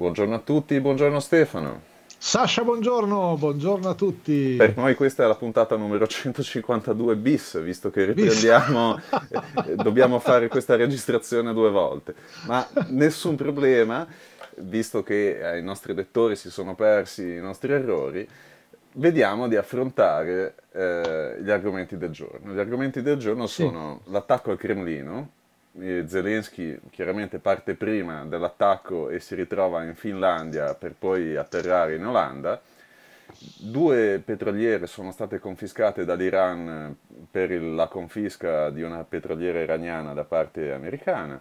Buongiorno a tutti, buongiorno Stefano. Sasha, buongiorno, buongiorno a tutti. Per noi questa è la puntata numero 152 bis, visto che riprendiamo, eh, dobbiamo fare questa registrazione due volte. Ma nessun problema, visto che ai eh, nostri lettori si sono persi i nostri errori, vediamo di affrontare eh, gli argomenti del giorno. Gli argomenti del giorno sono l'attacco al Cremlino, Zelensky chiaramente parte prima dell'attacco e si ritrova in Finlandia per poi atterrare in Olanda. Due petroliere sono state confiscate dall'Iran eh, per la confisca di una petroliera iraniana da parte americana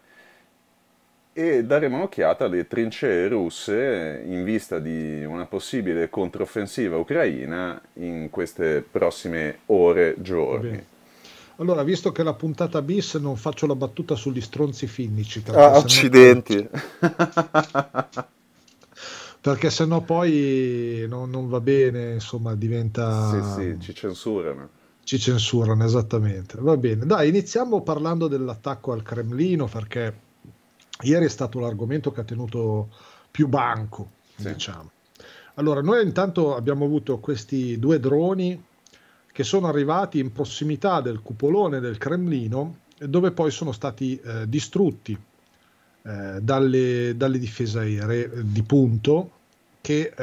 e daremo un'occhiata alle trincee russe eh, in vista di una possibile controffensiva ucraina in queste prossime ore, giorni. Bene. Allora, visto che la puntata bis non faccio la battuta sugli stronzi finnici. Ah, accidenti. perché sennò poi non, non, va bene, insomma, diventa... Sì, sì, ci censurano. Ci censurano, esattamente. Va bene, dai, iniziamo parlando dell'attacco al Cremlino, perché ieri è stato l'argomento che ha tenuto più banco, sì. diciamo. Allora, noi intanto abbiamo avuto questi due droni che sono arrivati in prossimità del cupolone del Cremlino, dove poi sono stati eh, distrutti eh, dalle, dalle, difese aeree di punto che eh,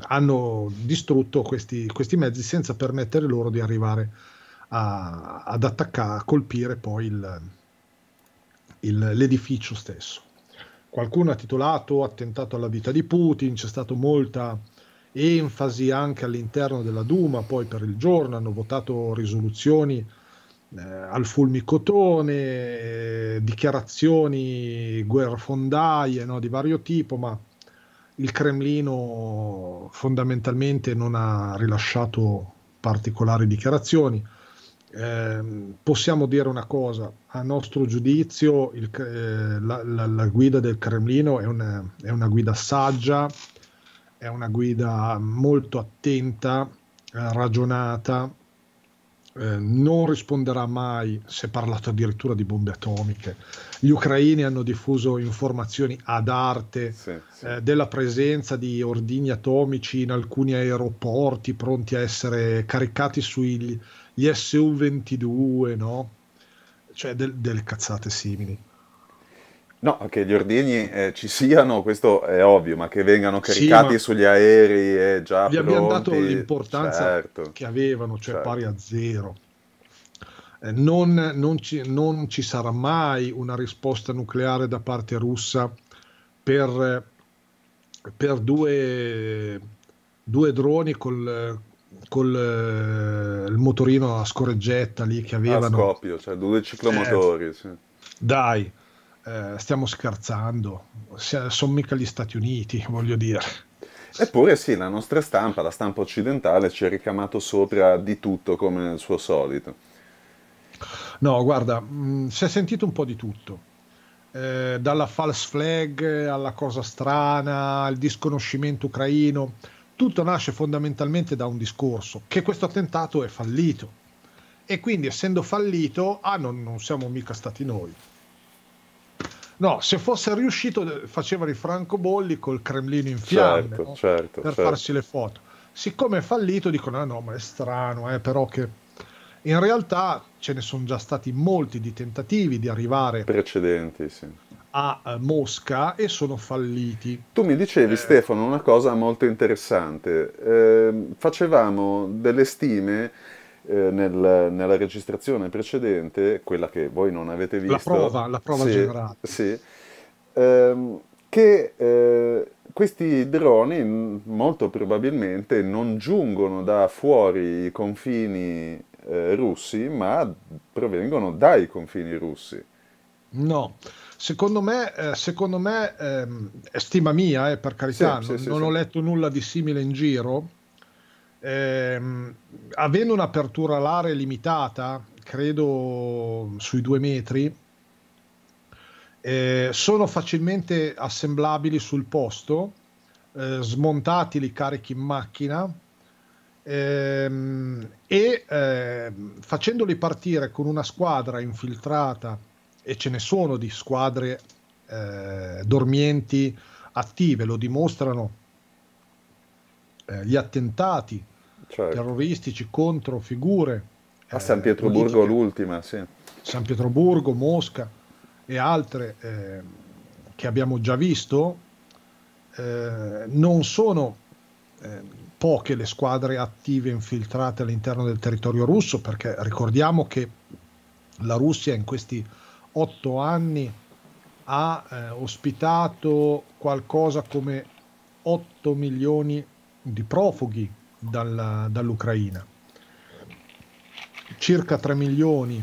hanno distrutto questi, questi, mezzi senza permettere loro di arrivare a, ad attaccare, a colpire poi il, il, l'edificio stesso. Qualcuno ha titolato attentato alla vita di Putin, c'è stato molta enfasi anche all'interno della Duma, poi per il giorno hanno votato risoluzioni eh, al fulmicotone, eh, dichiarazioni guerrafondaie no, di vario tipo, ma il Cremlino fondamentalmente non ha rilasciato particolari dichiarazioni. Eh, possiamo dire una cosa, a nostro giudizio il, eh, la, la, la, guida del Cremlino è una, è una guida saggia, è una guida molto attenta, eh, ragionata, eh, non risponderà mai, si è parlato addirittura di bombe atomiche. Gli ucraini hanno diffuso informazioni ad arte sì, sì. Eh, della presenza di ordigni atomici in alcuni aeroporti pronti a essere caricati sugli SU-22, no? cioè del, delle cazzate simili. No, che gli ordini eh, ci siano, questo è ovvio, ma che vengano caricati sugli aerei e eh, già gli pronti... Gli abbiamo dato l'importanza certo. che avevano, cioè certo. pari a zero. Eh, non, non, ci, non, ci, sarà mai una risposta nucleare da parte russa per, per due, due, droni col, col eh, motorino a scorreggetta lì che avevano... A scoppio, cioè due ciclomotori, eh, sì. Dai, eh, stiamo scherzando, sono mica gli Stati Uniti, voglio dire. Eppure sì, la nostra stampa, la stampa occidentale, ci ha ricamato sopra di tutto come il suo solito. No, guarda, mh, mm, si è sentito un po' di tutto. Eh, dalla false flag alla cosa strana, al disconoscimento ucraino, tutto nasce fondamentalmente da un discorso, che questo attentato è fallito. E quindi essendo fallito, ah, non, non siamo mica stati noi. No, se fosse riuscito eh, facevano i francobolli col Cremlino in fiamme certo, no? certo, per certo. farsi le foto. Siccome è fallito dicono ah no, ma è strano, eh, però che... In realtà ce ne sono già stati molti di tentativi di arrivare precedenti, sì a eh, Mosca e sono falliti. Tu mi dicevi, eh. Stefano, una cosa molto interessante. Eh, facevamo delle stime eh, nel, nella registrazione precedente, quella che voi non avete visto. La prova, la prova sì, generale. Sì, ehm, che eh, questi droni molto probabilmente non giungono da fuori i confini eh, russi, ma provengono dai confini russi. No, secondo me, eh, secondo me, eh, è stima mia, eh, per carità, sì, no, sì, non sì, ho letto nulla di simile in giro, ehm, avendo un'apertura alare limitata, credo sui due metri, eh, sono facilmente assemblabili sul posto, eh, smontati, li carichi in macchina ehm, e eh, facendoli partire con una squadra infiltrata, e ce ne sono di squadre eh, dormienti attive, lo dimostrano eh, gli attentati certo. terroristici contro figure. A eh, San Pietroburgo politiche. l'ultima, sì. San Pietroburgo, Mosca e altre eh, che abbiamo già visto, eh, non sono eh, poche le squadre attive infiltrate all'interno del territorio russo, perché ricordiamo che la Russia in questi otto anni ha eh, ospitato qualcosa come 8 milioni di profughi dalla, dall'Ucraina. Circa 3 milioni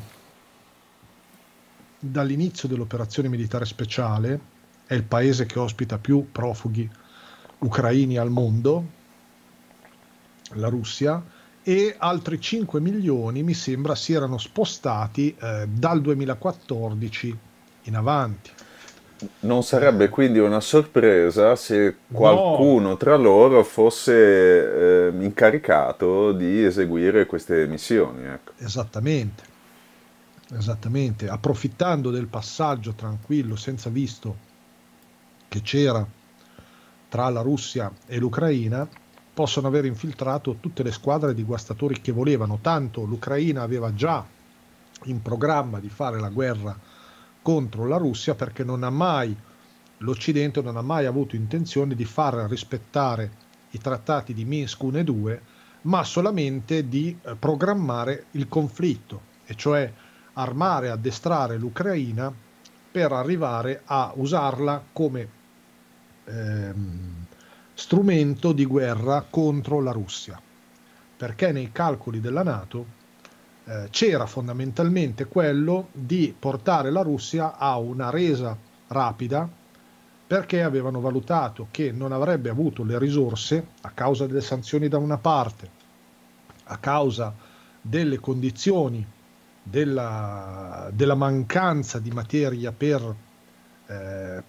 dall'inizio dell'operazione militare speciale, è il paese che ospita più profughi ucraini al mondo, la Russia, e altri 5 milioni mi sembra si erano spostati eh, dal 2014 in avanti. Non sarebbe quindi una sorpresa se qualcuno no. tra loro fosse eh, incaricato di eseguire queste missioni. Ecco. Esattamente, esattamente, approfittando del passaggio tranquillo, senza visto, che c'era tra la Russia e l'Ucraina, possono aver infiltrato tutte le squadre di guastatori che volevano, tanto l'Ucraina aveva già in programma di fare la guerra contro la Russia perché non ha mai, l'Occidente non ha mai avuto intenzione di far rispettare i trattati di Minsk 1 e 2, ma solamente di eh, programmare il conflitto, e cioè armare, addestrare l'Ucraina per arrivare a usarla come ehm, strumento di guerra contro la Russia, perché nei calcoli della Nato eh, c'era fondamentalmente quello di portare la Russia a una resa rapida perché avevano valutato che non avrebbe avuto le risorse a causa delle sanzioni da una parte, a causa delle condizioni della, della mancanza di materia per eh,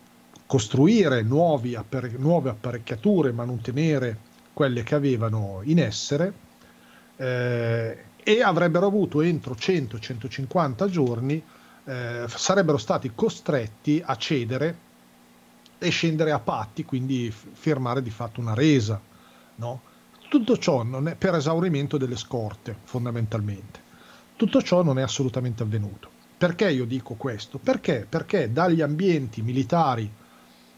costruire nuovi, appare, nuove apparecchiature, mantenere quelle che avevano in essere eh, e avrebbero avuto entro 100-150 giorni, eh, sarebbero stati costretti a cedere e scendere a patti, quindi firmare di fatto una resa. No? Tutto ciò non è per esaurimento delle scorte, fondamentalmente. Tutto ciò non è assolutamente avvenuto. Perché io dico questo? Perché? Perché dagli ambienti militari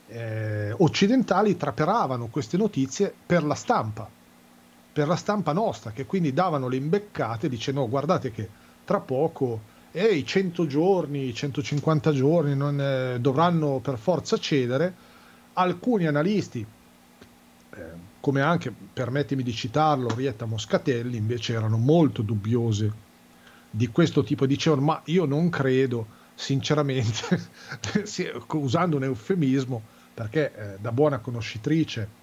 eh, occidentali traperavano queste notizie per la stampa per la stampa nostra, che quindi davano le imbeccate dicendo no, guardate che tra poco e i 100 giorni, i 150 giorni non, eh, dovranno per forza cedere, alcuni analisti, eh, come anche, permettimi di citarlo, Rietta Moscatelli, invece erano molto dubbiosi di questo tipo, dicevano ma io non credo, sinceramente, usando un eufemismo, perché eh, da buona conoscitrice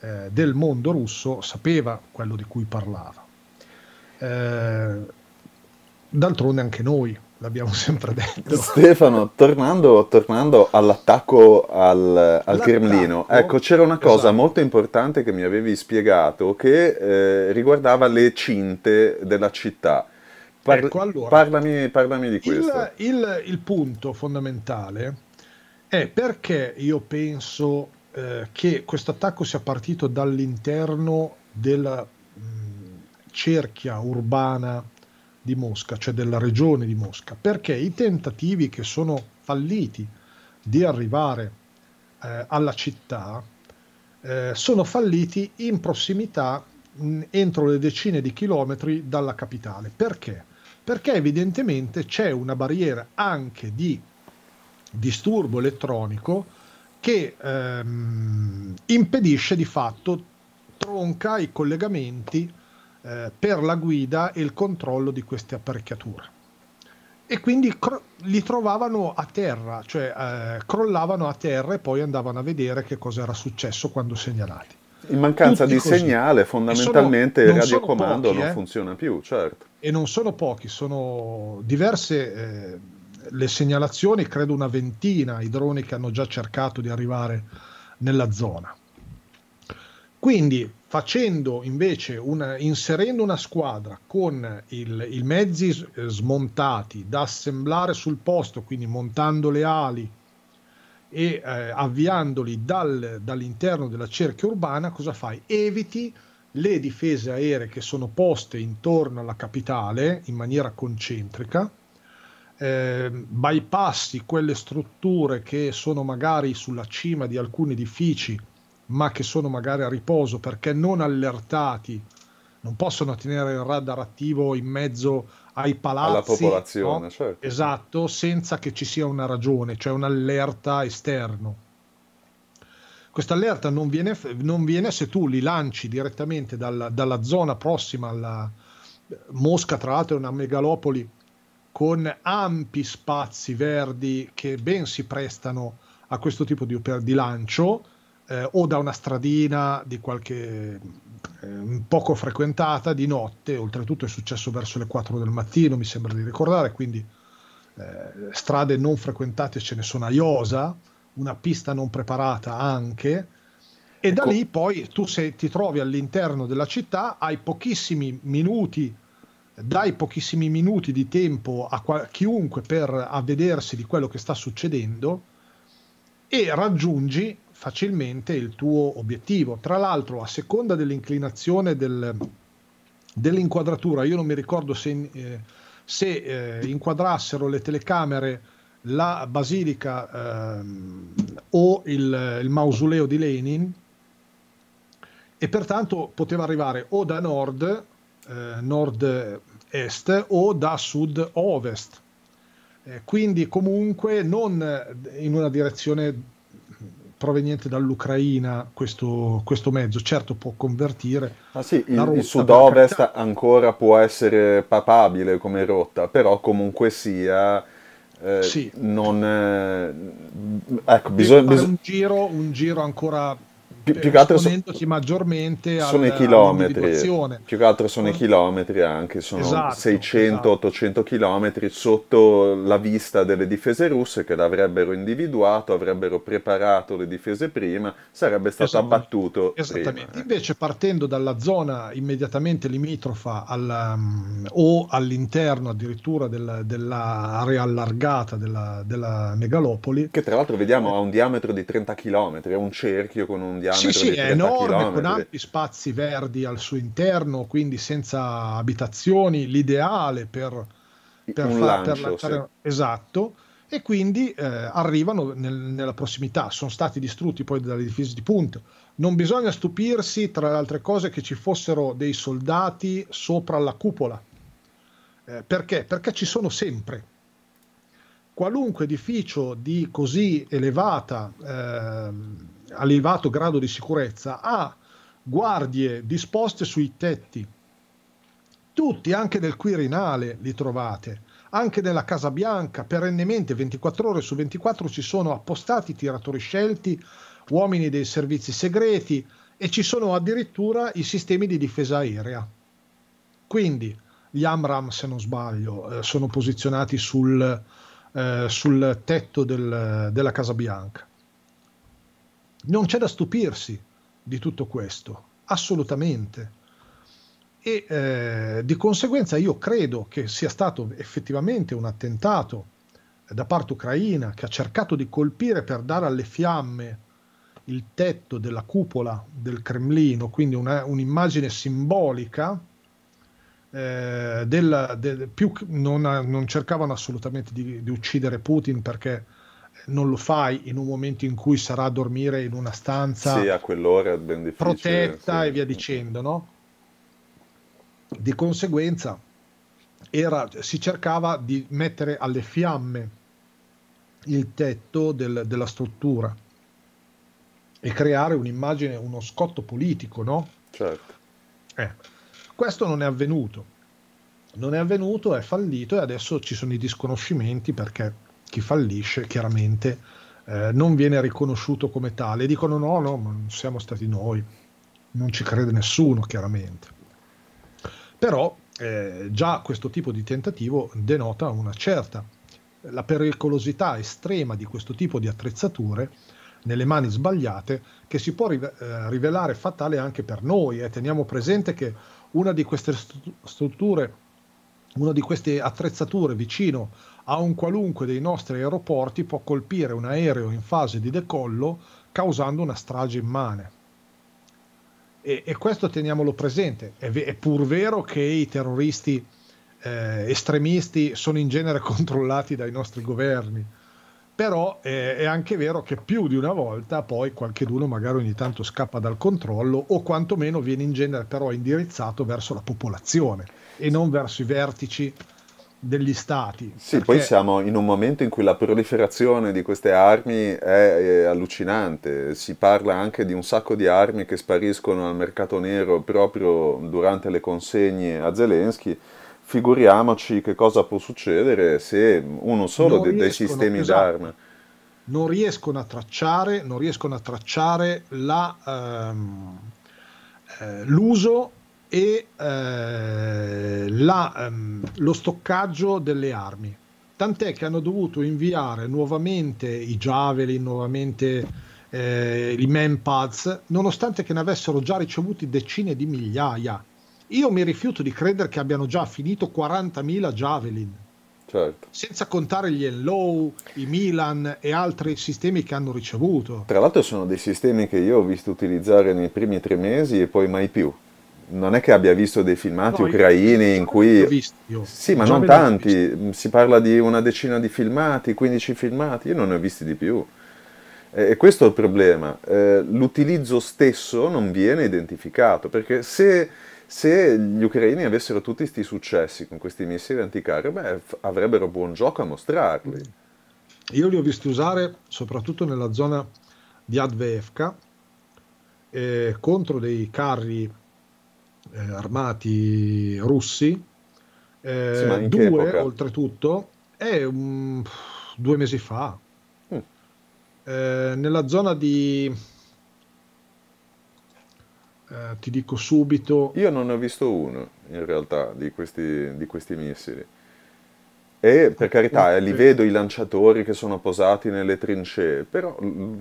eh, del mondo russo sapeva quello di cui parlava. Eh, d'altronde anche noi l'abbiamo sempre detto. Stefano, tornando, tornando all'attacco al, al Cremlino, ecco, c'era una cosa esatto. molto importante che mi avevi spiegato che eh, riguardava le cinte della città. Par- ecco, allora, parlami, parlami, di questo. Il, il, il punto fondamentale è perché io penso eh, che questo attacco sia partito dall'interno della mh, mm, cerchia urbana di Mosca, cioè della regione di Mosca, perché i tentativi che sono falliti di arrivare eh, alla città eh, sono falliti in prossimità mh, mm, entro le decine di chilometri dalla capitale. Perché? Perché evidentemente c'è una barriera anche di disturbo elettronico che ehm, impedisce di fatto, tronca i collegamenti eh, per la guida e il controllo di queste apparecchiature. E quindi cro- li trovavano a terra, cioè eh, crollavano a terra e poi andavano a vedere che cosa era successo quando segnalati. In mancanza Tutti di così. segnale, fondamentalmente sono, il radiocomando pochi, non eh? funziona più, certo. E non sono pochi, sono diverse eh, le segnalazioni, credo una ventina, i droni che hanno già cercato di arrivare nella zona. Quindi facendo invece una, inserendo una squadra con i mezzi eh, smontati da assemblare sul posto, quindi montando le ali e eh, avviandoli dal, dall'interno della cerchia urbana, cosa fai? Eviti le difese aeree che sono poste intorno alla capitale in maniera concentrica eh, bypassi quelle strutture che sono magari sulla cima di alcuni edifici, ma che sono magari a riposo perché non allertati, non possono tenere il radar attivo in mezzo ai palazzi. Alla popolazione, no? certo. Esatto, senza che ci sia una ragione, cioè un'allerta esterno. Questa allerta non viene, non viene se tu li lanci direttamente dalla, dalla zona prossima alla Mosca, tra l'altro è una megalopoli con ampi spazi verdi che ben si prestano a questo tipo di, di lancio eh, o da una stradina di qualche eh, poco frequentata di notte, oltretutto è successo verso le 4 del mattino, mi sembra di ricordare, quindi eh, strade non frequentate ce ne sono a Iosa, una pista non preparata anche, e ecco. da lì poi tu se ti trovi all'interno della città hai pochissimi minuti dai pochissimi minuti di tempo a qual- chiunque per avvedersi di quello che sta succedendo e raggiungi facilmente il tuo obiettivo. Tra l'altro, a seconda dell'inclinazione del, dell'inquadratura, io non mi ricordo se, eh, se eh, inquadrassero le telecamere la basilica eh, o il, il mausoleo di Lenin e pertanto poteva arrivare o da nord eh, nord est o da sud-ovest. Eh, quindi comunque non eh, in una direzione proveniente dall'Ucraina questo, questo mezzo, certo può convertire. Ah sì, il, il sud-ovest ancora può essere papabile come rotta, però comunque sia... Eh, sì. Non, eh, ecco, bisogna, bisogna... Un, giro, un giro ancora più, eh, più che altro sono, maggiormente sono al, i chilometri più che altro sono i eh. chilometri anche sono esatto, 600 800 esatto. chilometri sotto la vista delle difese russe che l'avrebbero individuato avrebbero preparato le difese prima sarebbe stato esatto. abbattuto esattamente prima. Eh. invece partendo dalla zona immediatamente limitrofa al, um, o all'interno addirittura del, dell'area allargata della, della megalopoli che tra l'altro vediamo ha un diametro di 30 km è un cerchio con un diametro sì, sì, è enorme, con ampi spazi verdi al suo interno, quindi senza abitazioni, l'ideale per, per, fa, lancio, per lanciare... Sì. Esatto, e quindi eh, arrivano nel, nella prossimità, sono stati distrutti poi dalle difese di punto. Non bisogna stupirsi, tra le altre cose, che ci fossero dei soldati sopra la cupola. Eh, perché? Perché ci sono sempre qualunque edificio di così elevata eh, elevato grado di sicurezza ha guardie disposte sui tetti. Tutti, anche nel Quirinale, li trovate, anche nella Casa Bianca, perennemente 24 ore su 24 ci sono appostati tiratori scelti, uomini dei servizi segreti e ci sono addirittura i sistemi di difesa aerea. Quindi gli Amram, se non sbaglio, eh, sono posizionati sul, eh, sul tetto del, della Casa Bianca non c'è da stupirsi di tutto questo, assolutamente. E eh, di conseguenza io credo che sia stato effettivamente un attentato da parte ucraina che ha cercato di colpire per dare alle fiamme il tetto della cupola del Cremlino, quindi una, un'immagine simbolica. Eh, del, del, più, non, non, cercavano assolutamente di, di uccidere Putin perché non lo fai in un momento in cui sarà a dormire in una stanza sì, a quell'ora è ben protetta sì. e via dicendo, no? Di conseguenza era, si cercava di mettere alle fiamme il tetto del, della struttura e creare un'immagine, uno scotto politico, no? Certo. Eh, questo non è avvenuto. Non è avvenuto, è fallito e adesso ci sono i disconoscimenti perché chi fallisce chiaramente eh, non viene riconosciuto come tale. Dicono no, no, non siamo stati noi, non ci crede nessuno chiaramente. Però eh, già questo tipo di tentativo denota una certa la pericolosità estrema di questo tipo di attrezzature nelle mani sbagliate che si può eh, rivelare fatale anche per noi. e eh. Teniamo presente che una di queste strutture, una di queste attrezzature vicino a un qualunque dei nostri aeroporti può colpire un aereo in fase di decollo causando una strage immane. E, e questo teniamolo presente. È, è, pur vero che i terroristi eh, estremisti sono in genere controllati dai nostri governi, però eh, è anche vero che più di una volta poi qualcheduno magari ogni tanto scappa dal controllo o quantomeno viene in genere però indirizzato verso la popolazione e non verso i vertici degli stati. Sì, perché... poi siamo in un momento in cui la proliferazione di queste armi è, è, allucinante, si parla anche di un sacco di armi che spariscono al mercato nero proprio durante le consegne a Zelensky, figuriamoci che cosa può succedere se uno solo de- dei sistemi esatto, d'arma... Non riescono a tracciare, non riescono a tracciare la, ehm, eh, l'uso e eh, la, ehm, lo stoccaggio delle armi. Tant'è che hanno dovuto inviare nuovamente i Javelin, nuovamente eh, i Manpads, nonostante che ne avessero già ricevuti decine di migliaia. Io mi rifiuto di credere che abbiano già finito 40.000 Javelin. Certo. senza contare gli Enlow, i Milan e altri sistemi che hanno ricevuto. Tra l'altro sono dei sistemi che io ho visto utilizzare nei primi tre mesi e poi mai più non è che abbia visto dei filmati no, ucraini in cui... Visto, io. Sì, ma non tanti, mm, si parla di una decina di filmati, 15 filmati, io non ne ho visti di più. E questo è il problema, eh, l'utilizzo stesso non viene identificato, perché se, se gli ucraini avessero tutti questi successi con questi missili anticarri, beh, avrebbero buon gioco a mostrarli. Io li ho visti usare soprattutto nella zona di Advevka, eh, contro dei carri eh, armati russi. Eh, sì, due, epoca? oltretutto, è um, due mesi fa. Mm. Eh, nella zona di... Eh, ti dico subito... Io non ne ho visto uno, in realtà, di questi, di questi missili. E per eh, carità, eh, li vedo i lanciatori che sono posati nelle trincee, però... Mh, mm,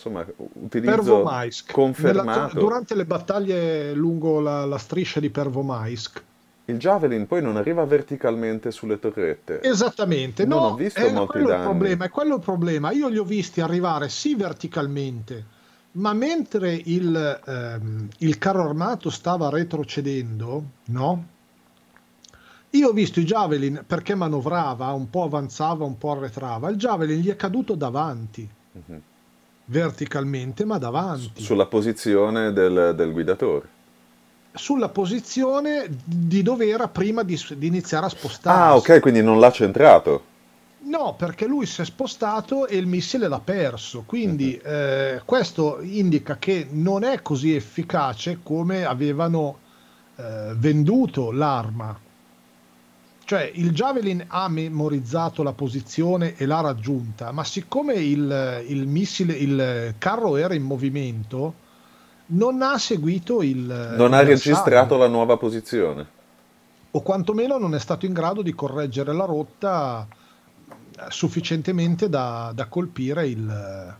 insomma, utilizzo confermato. Nella, durante le battaglie lungo la, la striscia di Pervomaisk. Il javelin poi non arriva verticalmente sulle torrette. Esattamente, non no, ho visto è eh, molti quello danni. Il problema, è quello il problema. Io li ho visti arrivare sì verticalmente, ma mentre il, ehm, il carro armato stava retrocedendo, no? Io ho visto i javelin perché manovrava, un po' avanzava, un po' arretrava. Il javelin gli è caduto davanti. Mm-hmm verticalmente ma davanti. Sulla posizione del, del guidatore sulla posizione di dove era prima di, di, iniziare a spostarsi. Ah, ok, quindi non l'ha centrato. No, perché lui si è spostato e il missile l'ha perso, quindi uh-huh. eh, questo indica che non è così efficace come avevano eh, venduto l'arma. Cioè il Javelin ha memorizzato la posizione e l'ha raggiunta, ma siccome il, il missile, il carro era in movimento, non ha seguito il... Non il ha registrato la nuova posizione. O quantomeno non è stato in grado di correggere la rotta eh, sufficientemente da, da colpire il,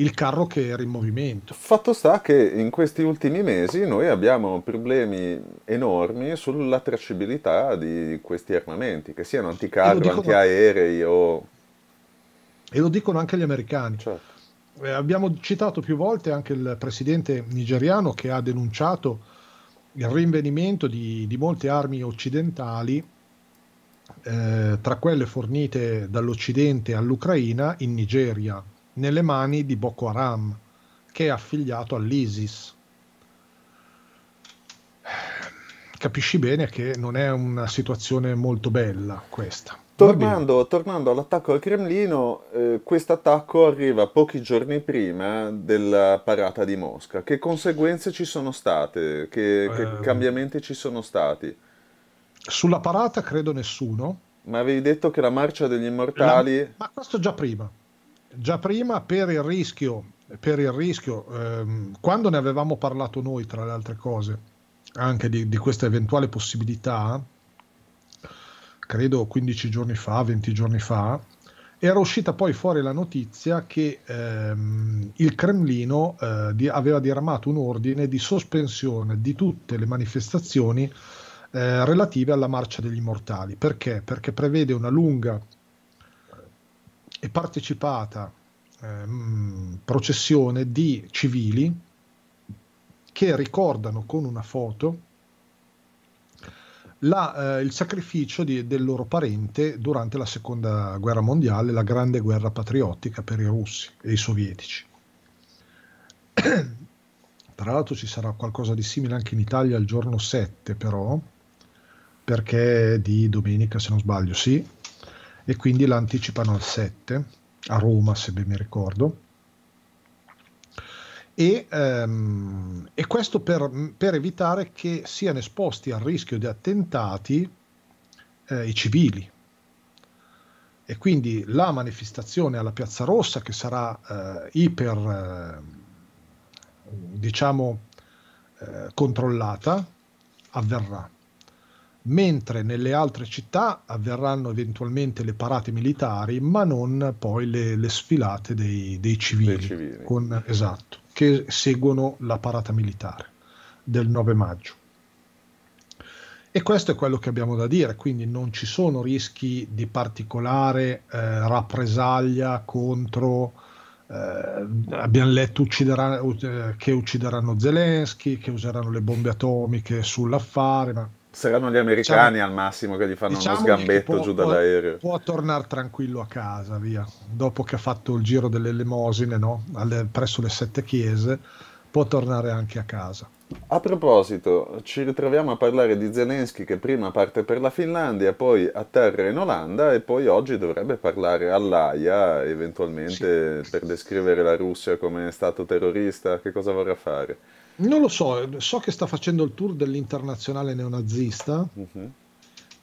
il carro che era in movimento. Fatto sta che in questi ultimi mesi noi abbiamo problemi enormi sulla tracciabilità di questi armamenti, che siano anticarro, antiaerei o... E lo dicono anche gli americani. Certo. Eh, abbiamo citato più volte anche il presidente nigeriano che ha denunciato il rinvenimento di, di molte armi occidentali, eh, tra quelle fornite dall'Occidente all'Ucraina, in Nigeria nelle mani di Boko Haram, che è affiliato all'ISIS. Capisci bene che non è una situazione molto bella questa. Tornando, tornando, all'attacco al Cremlino, eh, questo attacco arriva pochi giorni prima della parata di Mosca. Che conseguenze ci sono state? Che, eh, che ehm. cambiamenti ci sono stati? Sulla parata credo nessuno. Ma avevi detto che la marcia degli immortali... La... Ma questo già prima già prima per il rischio, per il rischio ehm, quando ne avevamo parlato noi, tra le altre cose, anche di, di questa eventuale possibilità, credo 15 giorni fa, 20 giorni fa, era uscita poi fuori la notizia che ehm, il Cremlino eh, di, aveva diramato un ordine di sospensione di tutte le manifestazioni eh, relative alla marcia degli immortali. Perché? Perché prevede una lunga e partecipata eh, processione di civili che ricordano con una foto la, eh, il sacrificio di, del loro parente durante la seconda guerra mondiale, la grande guerra patriottica per i russi e i sovietici. Tra l'altro ci sarà qualcosa di simile anche in Italia il giorno 7 però, perché di domenica se non sbaglio, sì, e quindi l'anticipano al 7 a Roma se ben mi ricordo e, ehm, e questo per, per, evitare che siano esposti al rischio di attentati eh, i civili e quindi la manifestazione alla Piazza Rossa che sarà eh, iper eh, diciamo eh, controllata avverrà mentre nelle altre città avverranno eventualmente le parate militari, ma non poi le, le sfilate dei, dei civili, civili. Con, esatto, che seguono la parata militare del 9 maggio. E questo è quello che abbiamo da dire, quindi non ci sono rischi di particolare eh, rappresaglia contro, eh, abbiamo letto ucciderà, eh, che uccideranno Zelensky, che useranno le bombe atomiche sull'affare, ma Saranno gli diciamo americani diciamo, al massimo che gli fanno diciamo uno sgambetto può, giù dall'aereo. Può, può, tornare tranquillo a casa, via. Dopo che ha fatto il giro delle elemosine, no? Alle, presso le sette chiese, può tornare anche a casa. A proposito, ci ritroviamo a parlare di Zelensky che prima parte per la Finlandia, poi atterra in Olanda e poi oggi dovrebbe parlare all'AIA eventualmente sì. per descrivere la Russia come stato terrorista. Che cosa vorrà fare? Non lo so, so che sta facendo il tour dell'internazionale neonazista uh-huh.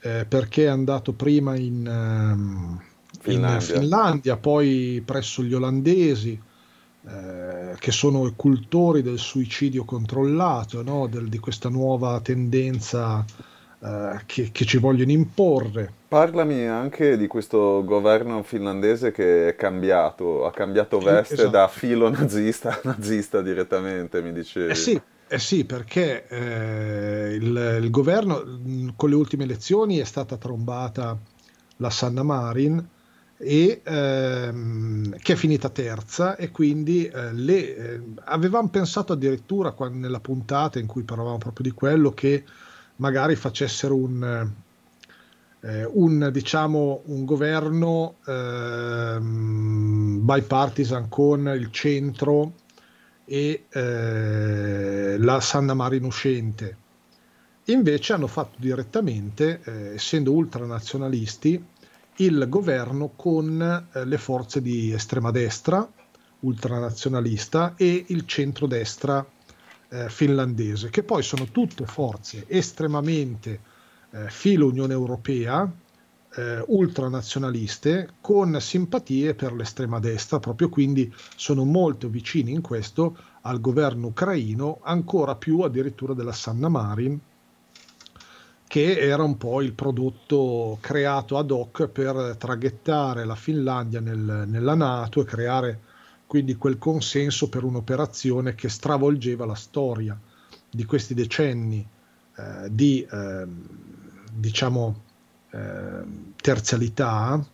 eh, perché è andato prima in, um, Finlandia. in, Finlandia. poi presso gli olandesi eh, che sono i cultori del suicidio controllato, no? del, di questa nuova tendenza eh, che, che, ci vogliono imporre. Parlami anche di questo governo finlandese che è cambiato, ha cambiato veste esatto. da filo nazista a nazista direttamente, mi dicevi. Eh sì. Eh sì, perché eh, il, il, governo mh, con le ultime elezioni è stata trombata la Sanna Marin, e, ehm, che è finita terza e quindi eh, le, eh, avevamo pensato addirittura quando, nella puntata in cui parlavamo proprio di quello che magari facessero un, eh, un, diciamo, un governo ehm, bipartisan con il centro e eh, la Sanna Marina uscente. Invece hanno fatto direttamente, eh, essendo ultranazionalisti, il governo con eh, le forze di estrema destra, ultranazionalista, e il centrodestra destra eh, finlandese, che poi sono tutte forze estremamente eh, filo Unione Europea, eh, ultranazionaliste, con simpatie per l'estrema destra, proprio quindi sono molto vicini in questo al governo ucraino, ancora più addirittura della Sanna Marin, che era un po' il prodotto creato ad hoc per traghettare la Finlandia nel, nella Nato e creare quindi quel consenso per un'operazione che stravolgeva la storia di questi decenni eh, di ehm, diciamo, ehm, eh, diciamo, eh, terzialità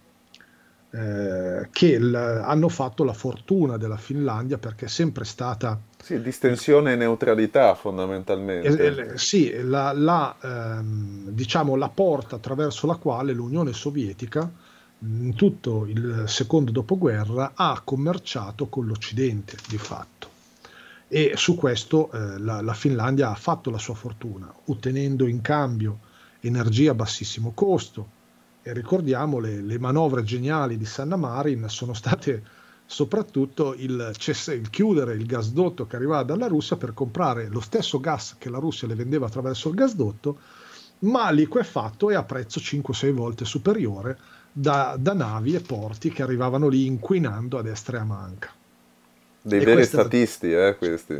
che l- hanno fatto la fortuna della Finlandia perché è sempre stata sì, distensione e neutralità fondamentalmente. sì, la, la, ehm, diciamo, la porta attraverso la quale l'Unione Sovietica in mm, tutto il secondo dopoguerra ha commerciato con l'Occidente di fatto e su questo eh, la, la, Finlandia ha fatto la sua fortuna ottenendo in cambio energia a bassissimo costo e ricordiamo le, le manovre geniali di Sanna Marin sono state soprattutto il, il chiudere il gasdotto che arrivava dalla Russia per comprare lo stesso gas che la Russia le vendeva attraverso il gasdotto ma liquefatto e a prezzo 5-6 volte superiore da, da, navi e porti che arrivavano lì inquinando a destra e a manca. Dei e veri statisti, era... eh, questi.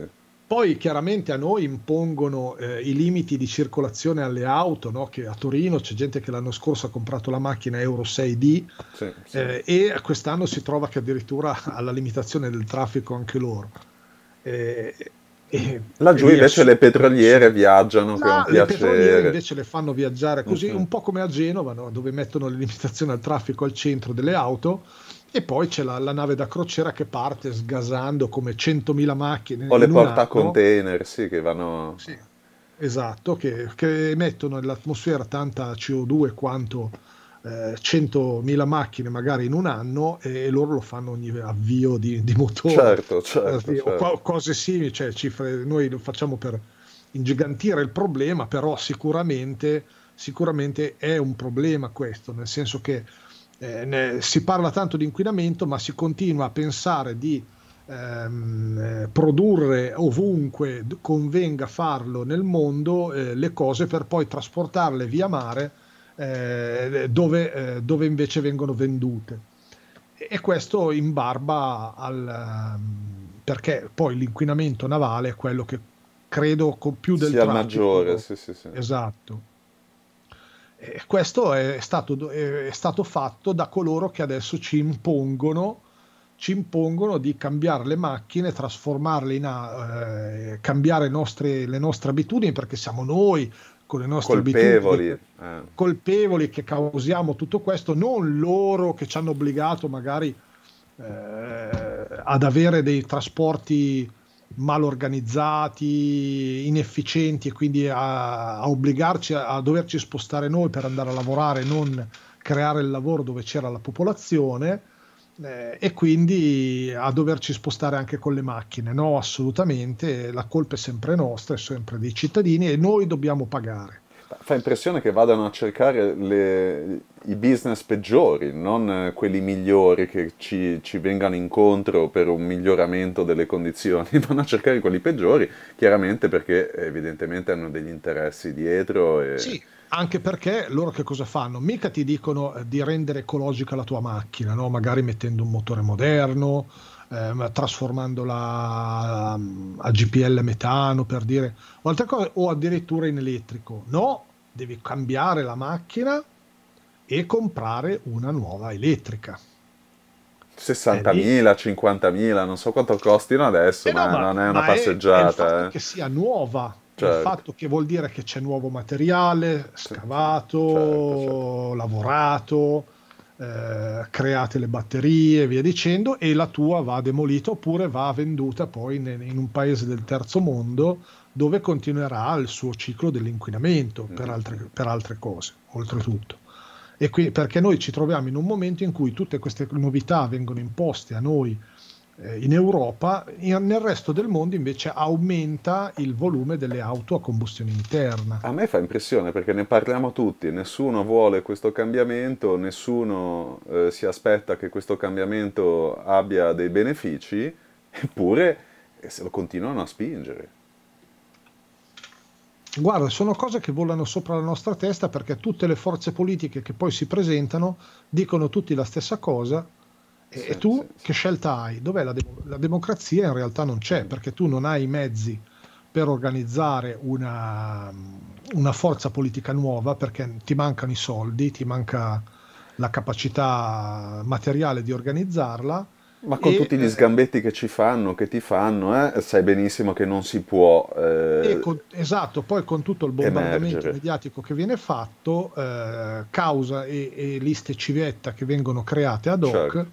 Poi chiaramente a noi impongono eh, i limiti di circolazione alle auto, no? che a Torino c'è gente che l'anno scorso ha comprato la macchina Euro 6D sì, sì. Eh, e quest'anno si trova che addirittura la limitazione del traffico anche loro. Eh, Laggiù invece le petroliere viaggiano Là, ah, Le petroliere invece le fanno viaggiare così, uh un po' come a Genova, no? dove mettono le limitazioni al traffico al centro delle auto e poi c'è la, la, nave da crociera che parte sgasando come 100.000 macchine. O le porta container, sì, che vanno... Sì, esatto, che, che emettono nell'atmosfera tanta CO2 quanto eh, 100.000 macchine magari in un anno e, e loro lo fanno ogni avvio di, di motore. Certo, certo, eh, certo. Co- cose simili, cioè cifre, noi lo facciamo per ingigantire il problema, però sicuramente, sicuramente è un problema questo, nel senso che eh, ne, si parla tanto di inquinamento, ma si continua a pensare di ehm, eh, produrre ovunque convenga farlo nel mondo eh, le cose per poi trasportarle via mare eh, dove, eh, dove, invece vengono vendute. E questo in barba al... Ehm, perché poi l'inquinamento navale è quello che credo con più del sia maggiore, sì, sì, sì. Esatto. E questo è stato, è stato fatto da coloro che adesso ci impongono ci impongono di cambiare le macchine, trasformarle in a, eh, cambiare nostre, le nostre abitudini perché siamo noi, con le nostre colpevoli. Eh. colpevoli che causiamo tutto questo, non loro che ci hanno obbligato magari eh, ad avere dei trasporti mal organizzati, inefficienti e quindi a, a obbligarci a, a, doverci spostare noi per andare a lavorare, non creare il lavoro dove c'era la popolazione eh, e quindi a doverci spostare anche con le macchine. No, assolutamente, la colpa è sempre nostra, è sempre dei cittadini e noi dobbiamo pagare. Fa impressione che vadano a cercare le, i business peggiori, non quelli migliori che ci, ci, vengano incontro per un miglioramento delle condizioni, vanno a cercare quelli peggiori chiaramente perché evidentemente hanno degli interessi dietro. E... Sì anche perché loro che cosa fanno? Mica ti dicono eh, di rendere ecologica la tua macchina, no? magari mettendo un motore moderno, eh, trasformandola mm, a GPL metano per dire, o, altre cose, o addirittura in elettrico. No, devi cambiare la macchina e comprare una nuova elettrica. 60.000, 50.000, eh, non so quanto costino adesso, eh ma, no, ma, non è una ma passeggiata. È, eh. Che sia nuova, Certo. Il fatto che vuol dire che c'è nuovo materiale, scavato, certo, certo. lavorato, eh, create le batterie e via dicendo, e la tua va demolita oppure va venduta poi in, in un paese del terzo mondo dove continuerà il suo ciclo dell'inquinamento mm. per altre, per altre cose, oltretutto. E qui, perché noi ci troviamo in un momento in cui tutte queste novità vengono imposte a noi eh, in Europa, nel resto del mondo invece aumenta il volume delle auto a combustione interna. A me fa impressione perché ne parliamo tutti, nessuno vuole questo cambiamento, nessuno eh, si aspetta che questo cambiamento abbia dei benefici, eppure eh, se lo continuano a spingere. Guarda, sono cose che volano sopra la nostra testa perché tutte le forze politiche che poi si presentano dicono tutti la stessa cosa, e, sì, e tu sì, che scelta hai? Dov'è la, de- la, democrazia? In realtà non c'è mm. perché tu non hai i mezzi per organizzare una, una forza politica nuova perché ti mancano i soldi, ti manca la capacità materiale di organizzarla. Ma con e, tutti gli eh, sgambetti che ci fanno, che ti fanno, eh, sai benissimo che non si può... Eh, con, esatto, poi con tutto il bombardamento emergere. mediatico che viene fatto, eh, causa e, e, liste civetta che vengono create ad hoc, certo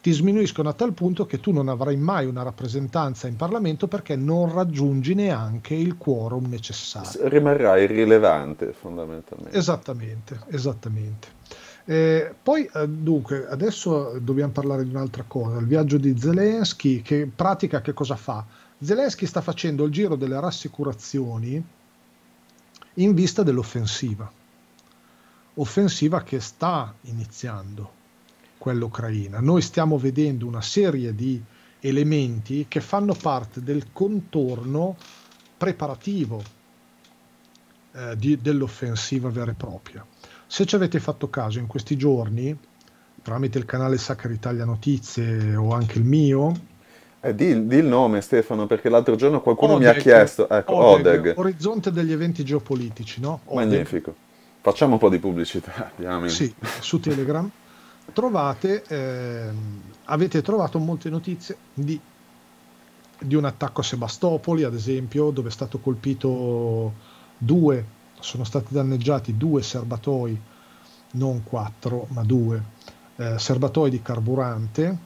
ti sminuiscono a tal punto che tu non avrai mai una rappresentanza in Parlamento perché non raggiungi neanche il quorum necessario. Rimarrai irrilevante fondamentalmente. Esattamente, esattamente. Eh, poi eh, dunque, adesso dobbiamo parlare di un'altra cosa, il viaggio di Zelensky che in pratica che cosa fa? Zelensky sta facendo il giro delle rassicurazioni in vista dell'offensiva, offensiva che sta iniziando quell'Ucraina. Noi stiamo vedendo una serie di elementi che fanno parte del contorno preparativo eh, di, dell'offensiva vera e propria. Se ci avete fatto caso in questi giorni, tramite il canale Sacra Italia Notizie o anche il mio, eh, di, di, il nome Stefano, perché l'altro giorno qualcuno Odeg, mi ha chiesto, ecco, Odeg, Odeg. Orizzonte degli eventi geopolitici, no? Odeg. Magnifico. Facciamo un po' di pubblicità, diamine. Sì, su Telegram. trovate, eh, avete trovato molte notizie di, di, un attacco a Sebastopoli, ad esempio, dove è stato colpito due, sono stati danneggiati due serbatoi, non quattro, ma due, eh, serbatoi di carburante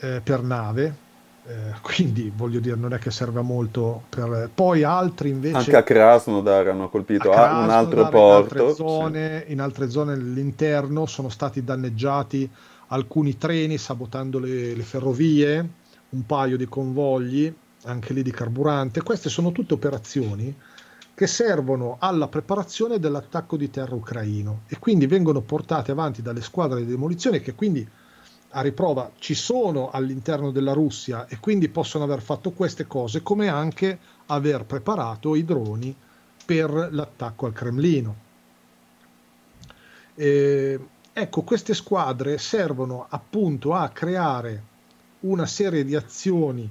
eh, per nave eh, quindi voglio dire, non è che serva molto per poi altri invece. Anche a Krasnodar hanno colpito Krasnodar, un altro porto. In altre, zone, sì. in altre zone all'interno sono stati danneggiati alcuni treni, sabotando le, le ferrovie, un paio di convogli, anche lì di carburante. Queste sono tutte operazioni che servono alla preparazione dell'attacco di terra ucraino e quindi vengono portate avanti dalle squadre di demolizione che quindi a riprova ci sono all'interno della Russia e quindi possono aver fatto queste cose come anche aver preparato i droni per l'attacco al Cremlino. E, ecco, queste squadre servono appunto a creare una serie di azioni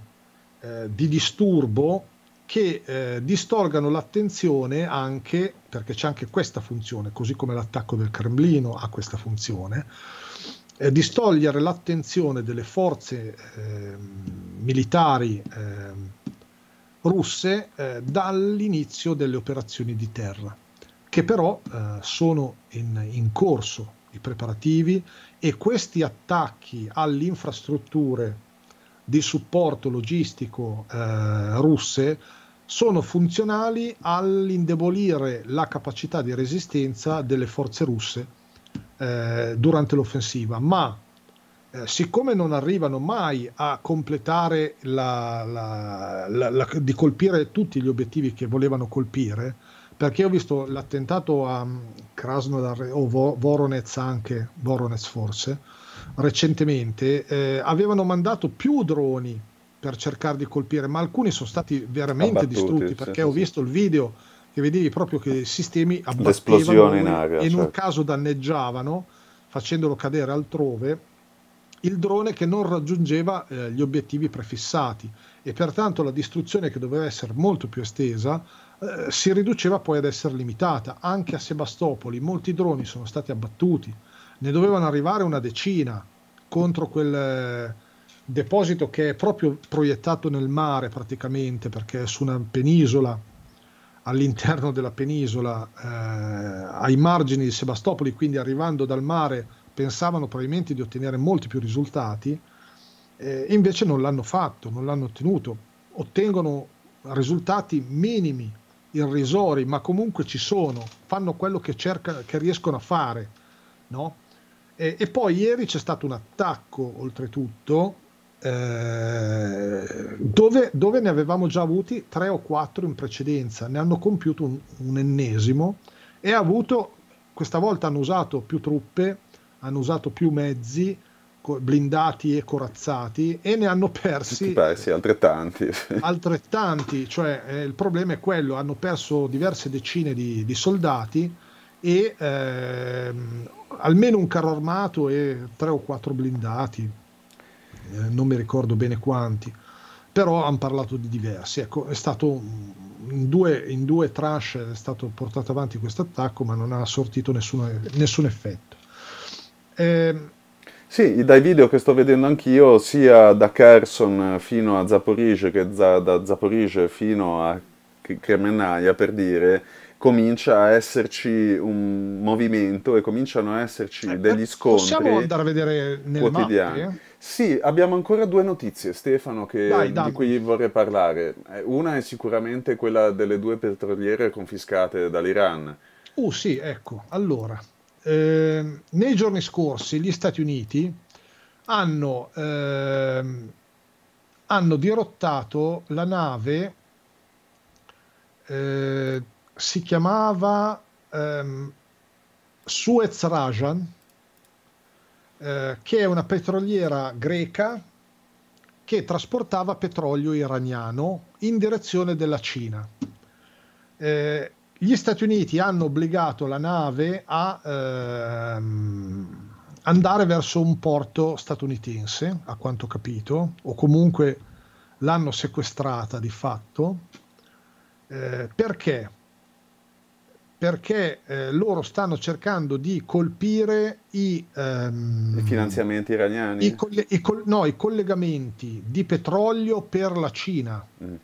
eh, di disturbo che eh, distolgano l'attenzione anche, perché c'è anche questa funzione, così come l'attacco del Cremlino ha questa funzione, eh, distogliere l'attenzione delle forze ehm, ehm, eh, militari russe dall'inizio delle operazioni di terra, che però eh, sono in, in corso i preparativi e questi attacchi alle infrastrutture di supporto logistico eh, russe sono funzionali all'indebolire la capacità di resistenza delle forze russe eh, durante l'offensiva, ma eh, siccome non arrivano mai a completare la, la, la, di colpire tutti gli obiettivi che volevano colpire, perché ho visto l'attentato a mm, Krasnodar o Voronez anche, Voronez forse, recentemente, eh, avevano mandato più droni per cercare di colpire, ma alcuni sono stati veramente Abbattuti, distrutti perché sì, ho visto il video che vedevi proprio che i sistemi abbattevano in aria, e in certo. un caso danneggiavano facendolo cadere altrove il drone che non raggiungeva eh, gli obiettivi prefissati e pertanto la distruzione che doveva essere molto più estesa eh, si riduceva poi ad essere limitata. Anche a Sebastopoli molti droni sono stati abbattuti, ne dovevano arrivare una decina contro quel eh, deposito che è proprio proiettato nel mare praticamente perché è su una penisola all'interno della penisola, eh, ai margini di Sebastopoli, quindi arrivando dal mare, pensavano probabilmente di ottenere molti più risultati, eh, invece non l'hanno fatto, non l'hanno ottenuto. Ottengono risultati minimi, irrisori, ma comunque ci sono, fanno quello che, cerca, che riescono a fare. No? E, e poi ieri c'è stato un attacco, oltretutto, eh, dove, dove, ne avevamo già avuti tre o quattro in precedenza, ne hanno compiuto un, un ennesimo e ha avuto, questa volta hanno usato più truppe, hanno usato più mezzi, blindati e corazzati e ne hanno persi, persi altrettanti. altrettanti, cioè eh, il problema è quello, hanno perso diverse decine di, di soldati e ehm, almeno un carro armato e tre o quattro blindati. Eh, non mi ricordo bene quanti, però hanno parlato di diversi. Ecco, è stato in due, in due trash è stato portato avanti questo attacco, ma non ha sortito nessuno, nessun effetto. Eh, sì, dai video che sto vedendo anch'io, sia da Kherson fino a Zaporizia che da Zaporizia fino a Kremennaia, per dire, comincia a esserci un movimento e cominciano a esserci ecco, degli scontri possiamo andare a vedere nelle quotidiani. Mappe, sì, abbiamo ancora due notizie, Stefano, che, Dai, di cui vorrei parlare. Eh, una è sicuramente quella delle due petroliere confiscate dall'Iran. Uh sì, ecco, allora, eh, nei giorni scorsi gli Stati Uniti hanno, eh, hanno dirottato la nave, eh, si chiamava ehm, Suez Rajan, eh, che è una petroliera greca che trasportava petrolio iraniano in direzione della Cina. Eh, gli Stati Uniti hanno obbligato la nave a ehm, andare verso un porto statunitense, a quanto ho capito, o comunque l'hanno sequestrata di fatto. Eh, perché? perché eh, loro stanno cercando di colpire i, ehm, I finanziamenti iraniani, i, coll- i, coll- no, i, collegamenti di petrolio per la Cina. Mm.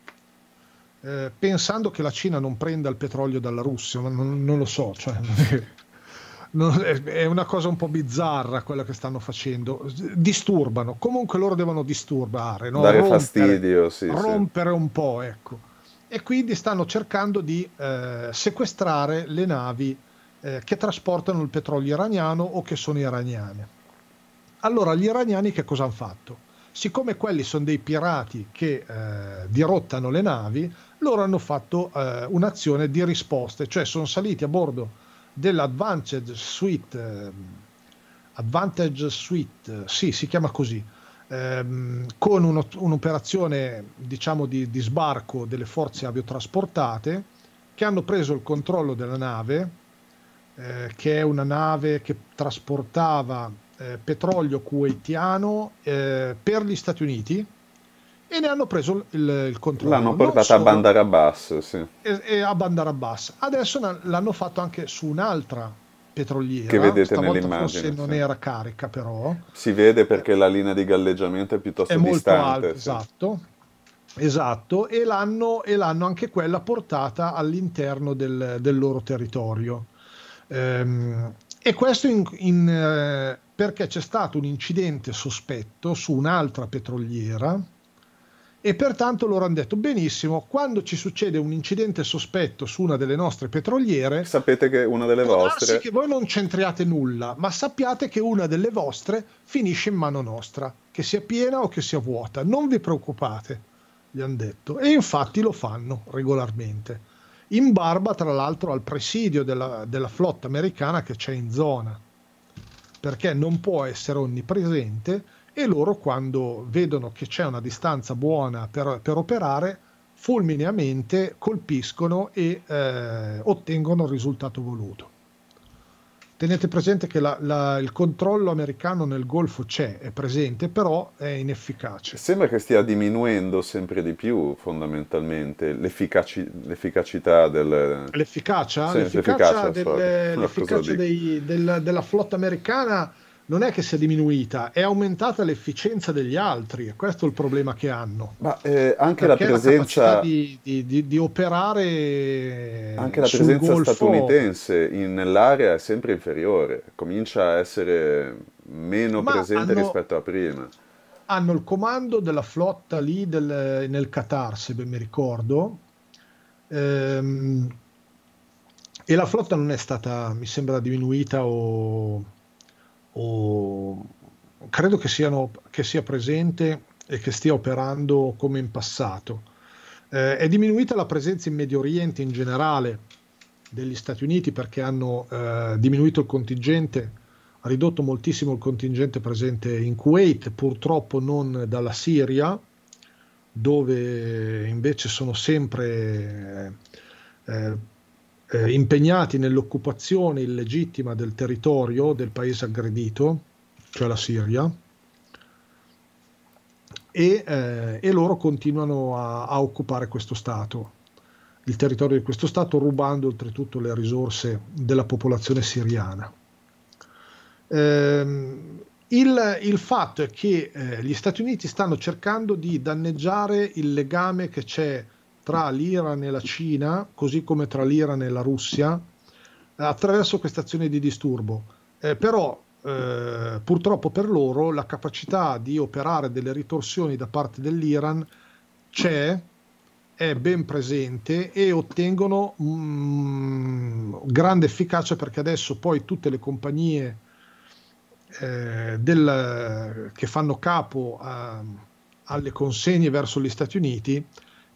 Eh, pensando che la Cina non prenda il petrolio dalla Russia, ma non, non lo so, cioè, non, è, è una cosa un po' bizzarra quella che stanno facendo. Disturbano, comunque loro devono disturbare, no? dare rompere, fastidio, sì, rompere sì. un po'. Ecco e quindi stanno cercando di eh, sequestrare le navi eh, che trasportano il petrolio iraniano o che sono iraniane. Allora gli iraniani che cosa hanno fatto? Siccome quelli sono dei pirati che eh, dirottano le navi, loro hanno fatto eh, un'azione di risposte, cioè sono saliti a bordo dell'Advantage Suite, eh, Advantage Suite, sì, si chiama così, ehm, con uno, un'operazione diciamo di, di sbarco delle forze aviotrasportate che hanno preso il controllo della nave eh, che è una nave che trasportava eh, petrolio kuwaitiano eh, per gli Stati Uniti e ne hanno preso il, il controllo. L'hanno portata solo, a Bandar Abbas, sì. E, e a Bandar Abbas. Adesso l'hanno fatto anche su un'altra petroliera, che vedete nell'immagine. Forse sì. non era carica però. Si vede perché la linea di galleggiamento è piuttosto è distante. È sì. esatto. Esatto, e l'hanno, e l'hanno, anche quella portata all'interno del, del loro territorio. Ehm, e questo in, in, eh, perché c'è stato un incidente sospetto su un'altra petroliera e pertanto loro hanno detto benissimo, quando ci succede un incidente sospetto su una delle nostre petroliere, sapete che una delle vostre... che voi non c'entriate nulla, ma sappiate che una delle vostre finisce in mano nostra, che sia piena o che sia vuota, non vi preoccupate, gli hanno detto, e infatti lo fanno regolarmente in barba tra l'altro al presidio della, della, flotta americana che c'è in zona, perché non può essere onnipresente e loro quando vedono che c'è una distanza buona per, per operare fulmineamente colpiscono e eh, ottengono il risultato voluto. Tenete presente che la, la, il controllo americano nel Golfo c'è, è presente, però è inefficace. Sembra che stia diminuendo sempre di più fondamentalmente l'efficaci, l'efficacità del... L'efficacia? Sì, l'efficacia, l'efficacia, del, l'efficacia dei, del, della flotta americana non è che sia diminuita, è aumentata l'efficienza degli altri, e questo è il problema che hanno. Ma eh, anche Perché la presenza la di, di, di, di, operare anche la presenza golfo... statunitense in, nell'area è sempre inferiore, comincia a essere meno Ma presente hanno... rispetto a prima. Hanno il comando della flotta lì del, nel Qatar, se ben mi ricordo. Ehm, e la flotta non è stata, mi sembra, diminuita o o oh, credo che, siano, che sia presente e che stia operando come in passato. Eh, è diminuita la presenza in Medio Oriente in generale degli Stati Uniti perché hanno eh, diminuito il contingente, ha ridotto moltissimo il contingente presente in Kuwait, purtroppo non dalla Siria, dove invece sono sempre eh, eh eh, impegnati nell'occupazione illegittima del territorio del paese aggredito, cioè la Siria, e, eh, e loro continuano a, a, occupare questo Stato, il territorio di questo Stato, rubando oltretutto le risorse della popolazione siriana. Ehm, il, il, fatto è che eh, gli Stati Uniti stanno cercando di danneggiare il legame che c'è tra l'Iran e la Cina, così come tra l'Iran e la Russia, eh, attraverso questa azione di disturbo. Eh, però eh, purtroppo per loro la capacità di operare delle ritorsioni da parte dell'Iran c'è, è ben presente e ottengono mm, grande efficacia perché adesso poi tutte le compagnie eh, del, che fanno capo a, alle consegne verso gli Stati Uniti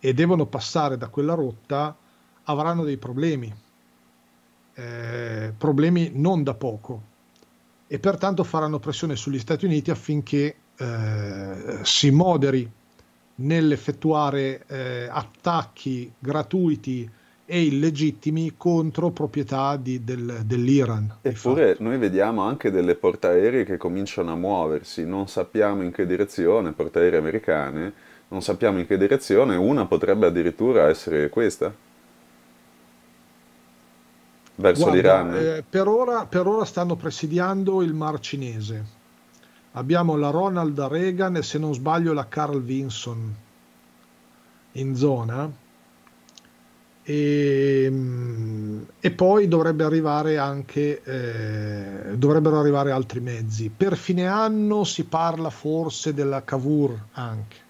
e devono passare da quella rotta avranno dei problemi, eh, problemi non da poco e pertanto faranno pressione sugli Stati Uniti affinché eh, si moderi nell'effettuare eh, attacchi gratuiti e illegittimi contro proprietà di, del, dell'Iran. Eppure noi vediamo anche delle portaerei che cominciano a muoversi, non sappiamo in che direzione, portaerei americane, non sappiamo in che direzione, una potrebbe addirittura essere questa. Verso Guarda, l'Iran. Eh, per, ora, per ora stanno presidiando il Mar Cinese. Abbiamo la Ronald Reagan e se non sbaglio la Carl Vinson in zona. E, ehm, e, poi dovrebbe arrivare anche, eh, dovrebbero arrivare altri mezzi. Per fine anno si parla forse della Cavour anche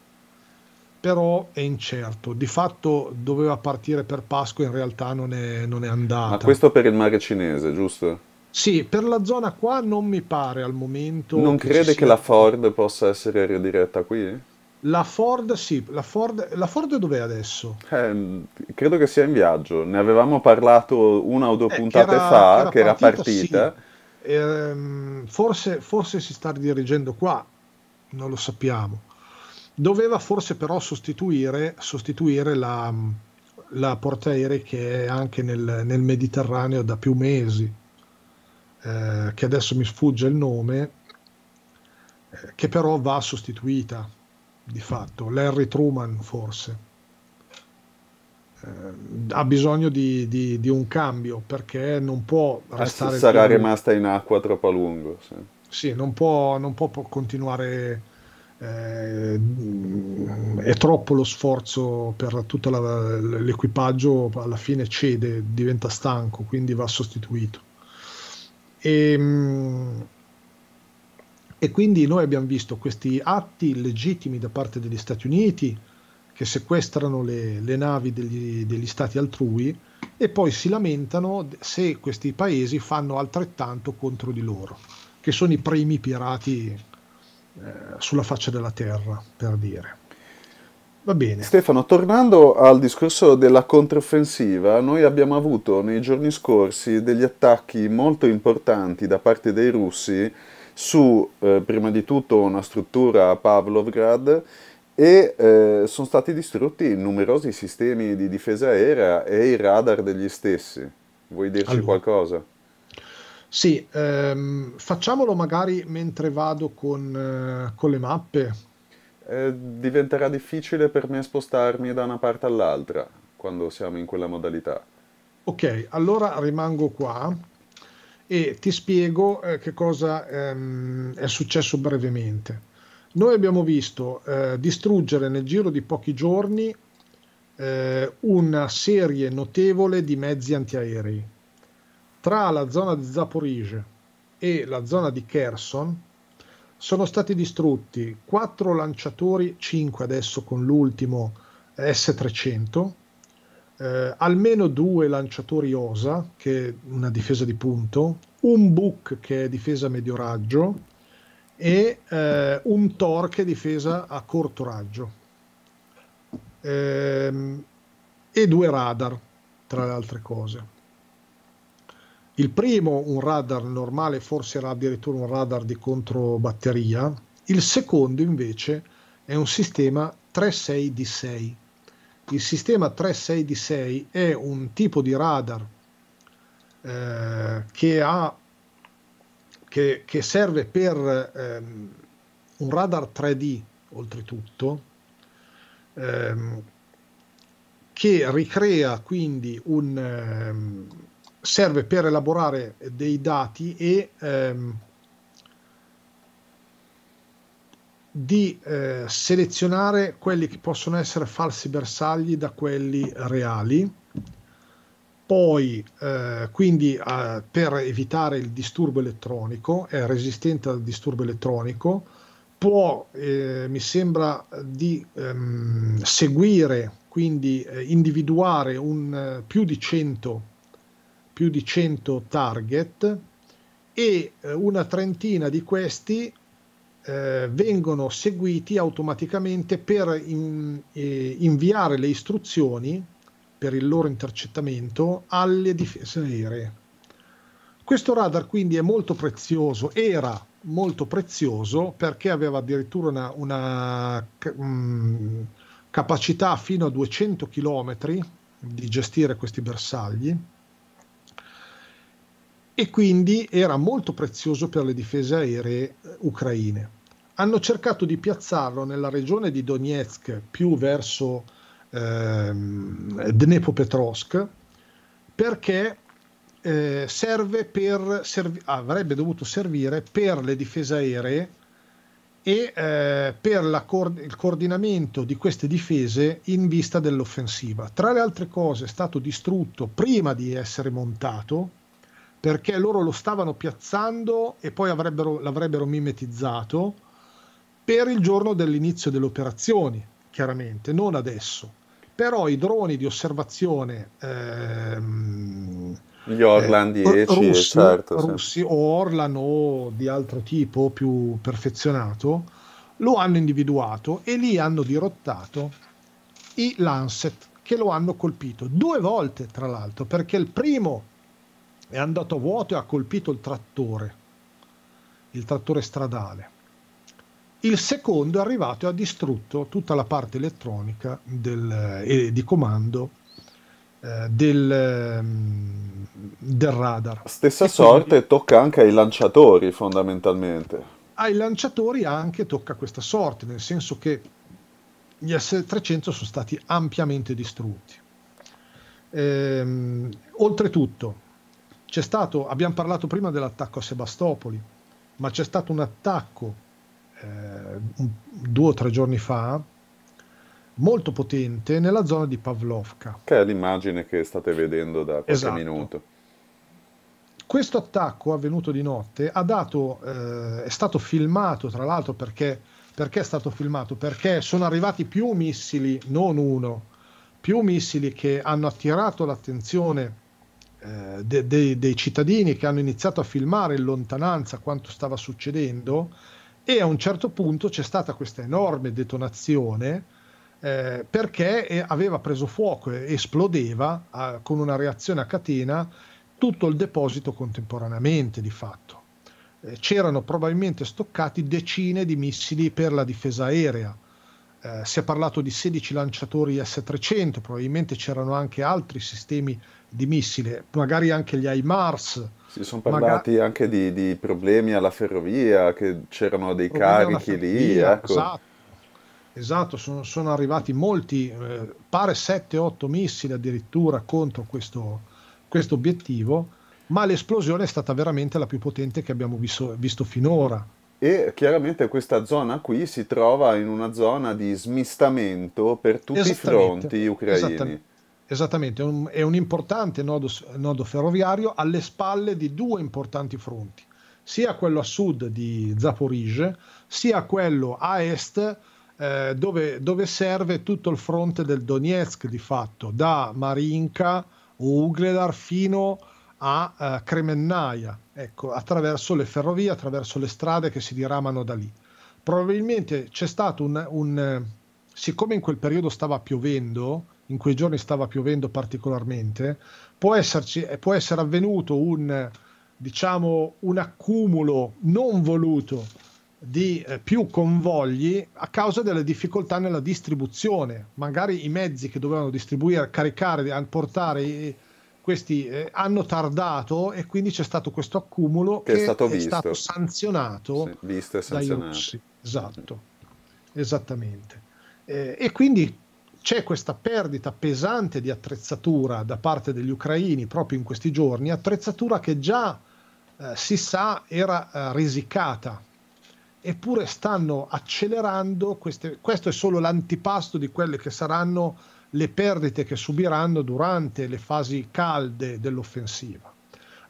però è incerto. Di fatto doveva partire per Pasqua, in realtà non è, non è andata. Ma questo per il mare cinese, giusto? Sì, per la zona qua non mi pare al momento. Non che crede sia... che la Ford possa essere ridiretta qui? La Ford, sì, la Ford, la Ford dov'è adesso? Eh, credo che sia in viaggio, ne avevamo parlato una o due eh, puntate era, fa, che era partita. Che era partita. Sì. Eh, forse, forse si sta dirigendo qua, non lo sappiamo. Doveva forse però sostituire, sostituire la, la portaerei che è anche nel, nel Mediterraneo da più mesi, eh, che adesso mi sfugge il nome, eh, che però va sostituita di fatto, Larry Truman forse. Eh, ha bisogno di, di, di, un cambio perché non può restare sarà più... rimasta in acqua troppo a lungo sì, sì non, può, non può continuare eh, è troppo lo sforzo per tutto l'equipaggio, alla fine cede, diventa stanco, quindi va sostituito. E, mm, e quindi noi abbiamo visto questi atti legittimi da parte degli Stati Uniti che sequestrano le, le navi degli, degli, stati altrui e poi si lamentano se questi paesi fanno altrettanto contro di loro, che sono i primi pirati eh, sulla faccia della terra, per dire. Va bene. Stefano, tornando al discorso della controffensiva, noi abbiamo avuto nei giorni scorsi degli attacchi molto importanti da parte dei russi su eh, prima di tutto una struttura a Pavlovgrad e eh, sono stati distrutti numerosi sistemi di difesa aerea e i radar degli stessi. Vuoi dirci allora. qualcosa? Sì, ehm, facciamolo magari mentre vado con, eh, con le mappe. Eh, diventerà difficile per me spostarmi da una parte all'altra quando siamo in quella modalità. Ok, allora rimango qua e ti spiego eh, che cosa ehm, è successo brevemente. Noi abbiamo visto eh, distruggere nel giro di pochi giorni eh, una serie notevole di mezzi antiaerei tra la zona di Zaporizhia e la zona di Kherson sono stati distrutti 4 lanciatori, 5 adesso con l'ultimo S300, eh, almeno due lanciatori OSA, che è una difesa di punto, un Buk che è difesa a medio raggio e eh, un Tor che è difesa a corto raggio ehm, e due radar, tra le altre cose. Il primo, un radar normale, forse era addirittura un radar di controbatteria. Il secondo, invece, è un sistema 36D6. Il sistema 36D6 è un tipo di radar eh, che, ha, che, che, serve per ehm, un radar 3D, oltretutto, ehm, che ricrea quindi un. Ehm, serve per elaborare dei dati e ehm, di eh, selezionare quelli che possono essere falsi bersagli da quelli reali. Poi, eh, quindi, eh, per evitare il disturbo elettronico, è resistente al disturbo elettronico, può, eh, mi sembra, di ehm, seguire, quindi eh, individuare un, eh, più di 100 più di 100 target e eh, una trentina di questi eh, vengono seguiti automaticamente per in, eh, inviare le istruzioni per il loro intercettamento alle difese aeree. Questo radar quindi è molto prezioso, era molto prezioso perché aveva addirittura una, una mh, mm, capacità fino a 200 km di gestire questi bersagli e quindi era molto prezioso per le difese aeree eh, ucraine. Hanno cercato di piazzarlo nella regione di Donetsk più verso ehm, Dnepropetrovsk perché eh, serve per, serv- ah, avrebbe dovuto servire per le difese aeree e eh, per co- il coordinamento di queste difese in vista dell'offensiva. Tra le altre cose è stato distrutto prima di essere montato perché loro lo stavano piazzando e poi l'avrebbero mimetizzato per il giorno dell'inizio delle operazioni, chiaramente, non adesso. Però i droni di osservazione ehm, gli Orlan eh, 10 russi, certo, russi sì. o Orlan o di altro tipo più perfezionato lo hanno individuato e lì hanno dirottato i Lancet che lo hanno colpito due volte tra l'altro perché il primo è andato a vuoto e ha colpito il trattore, il trattore stradale. Il secondo è arrivato e ha distrutto tutta la parte elettronica del, eh, di comando eh, del, ehm, del, radar. Stessa e sorte quindi... tocca anche ai lanciatori fondamentalmente. Ai lanciatori anche tocca questa sorte, nel senso che gli S-300 sono stati ampiamente distrutti. Ehm, oltretutto, c'è stato, abbiamo parlato prima dell'attacco a Sebastopoli, ma c'è stato un attacco eh, due o tre giorni fa molto potente nella zona di Pavlovka. Che è l'immagine che state vedendo da qualche esatto. minuto. Questo attacco avvenuto di notte dato, eh, è stato filmato, tra l'altro perché, perché, è stato filmato? Perché sono arrivati più missili, non uno, più missili che hanno attirato l'attenzione eh, de, de, dei cittadini che hanno iniziato a filmare in lontananza quanto stava succedendo e a un certo punto c'è stata questa enorme detonazione eh, perché eh, aveva preso fuoco e esplodeva a, eh, con una reazione a catena tutto il deposito contemporaneamente di fatto. c'erano probabilmente stoccati decine di missili per la difesa aerea. Eh, si è parlato di 16 lanciatori S-300, probabilmente c'erano anche altri sistemi di missile, magari anche gli HIMARS. Si sono parlati magari... anche di, di, problemi alla ferrovia, che c'erano dei problemi carichi lì. Ecco. Esatto, esatto sono, sono, arrivati molti, eh, pare 7-8 missili addirittura contro questo, questo obiettivo, ma l'esplosione è stata veramente la più potente che abbiamo visto, visto finora. E chiaramente questa zona qui si trova in una zona di smistamento per tutti i fronti ucraini. Esattamente. Esattamente, un, è un importante nodo, nodo, ferroviario alle spalle di due importanti fronti, sia quello a sud di Zaporizhzhia, sia quello a est eh, dove, dove, serve tutto il fronte del Donetsk di fatto, da Marinka o Ugledar fino a eh, Kremennaia, ecco, attraverso le ferrovie, attraverso le strade che si diramano da lì. Probabilmente c'è stato un... un siccome in quel periodo stava piovendo, in quei giorni stava piovendo particolarmente, può, esserci, eh, può essere avvenuto un, diciamo, un accumulo non voluto di eh, più convogli a causa delle difficoltà nella distribuzione. Magari i mezzi che dovevano distribuire, caricare, portare eh, questi eh, hanno tardato e quindi c'è stato questo accumulo che, che è stato, è visto. stato sanzionato sì, visto e sanzionato. Dai russi. Esatto, esattamente. Eh, e quindi c'è questa perdita pesante di attrezzatura da parte degli ucraini proprio in questi giorni, attrezzatura che già eh, si sa era eh, risicata, eppure stanno accelerando, queste, questo è solo l'antipasto di quelle che saranno le perdite che subiranno durante le fasi calde dell'offensiva.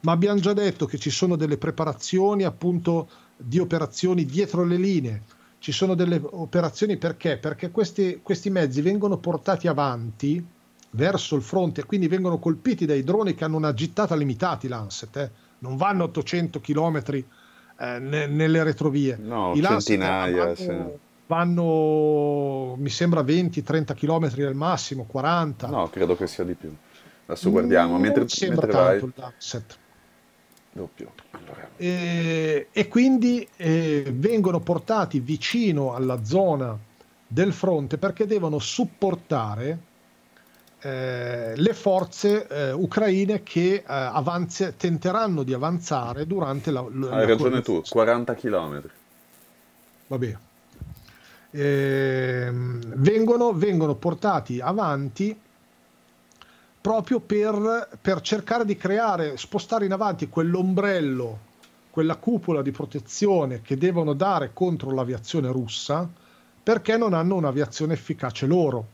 Ma abbiamo già detto che ci sono delle preparazioni appunto di operazioni dietro le linee, ci sono delle operazioni perché? Perché questi, questi mezzi vengono portati avanti verso il fronte, quindi vengono colpiti dai droni che hanno una gittata limitata, Lancet, eh? non vanno 800 km eh, ne, nelle retrovie. No, I centinaia. Vanno, sì. vanno, mi sembra, 20-30 km al massimo, 40. No, credo che sia di più. Adesso guardiamo. mentre, mi sembra mentre tanto vai... il Lancet doppio. Allora. E, eh, e, quindi eh, vengono portati vicino alla zona del fronte perché devono supportare eh, le forze eh, ucraine che eh, avanzi- tenteranno di avanzare durante la... la Hai ragione tu, 40 km. Va bene. Vengono, vengono portati avanti proprio per, per cercare di creare, spostare in avanti quell'ombrello, quella cupola di protezione che devono dare contro l'aviazione russa perché non hanno un'aviazione efficace loro.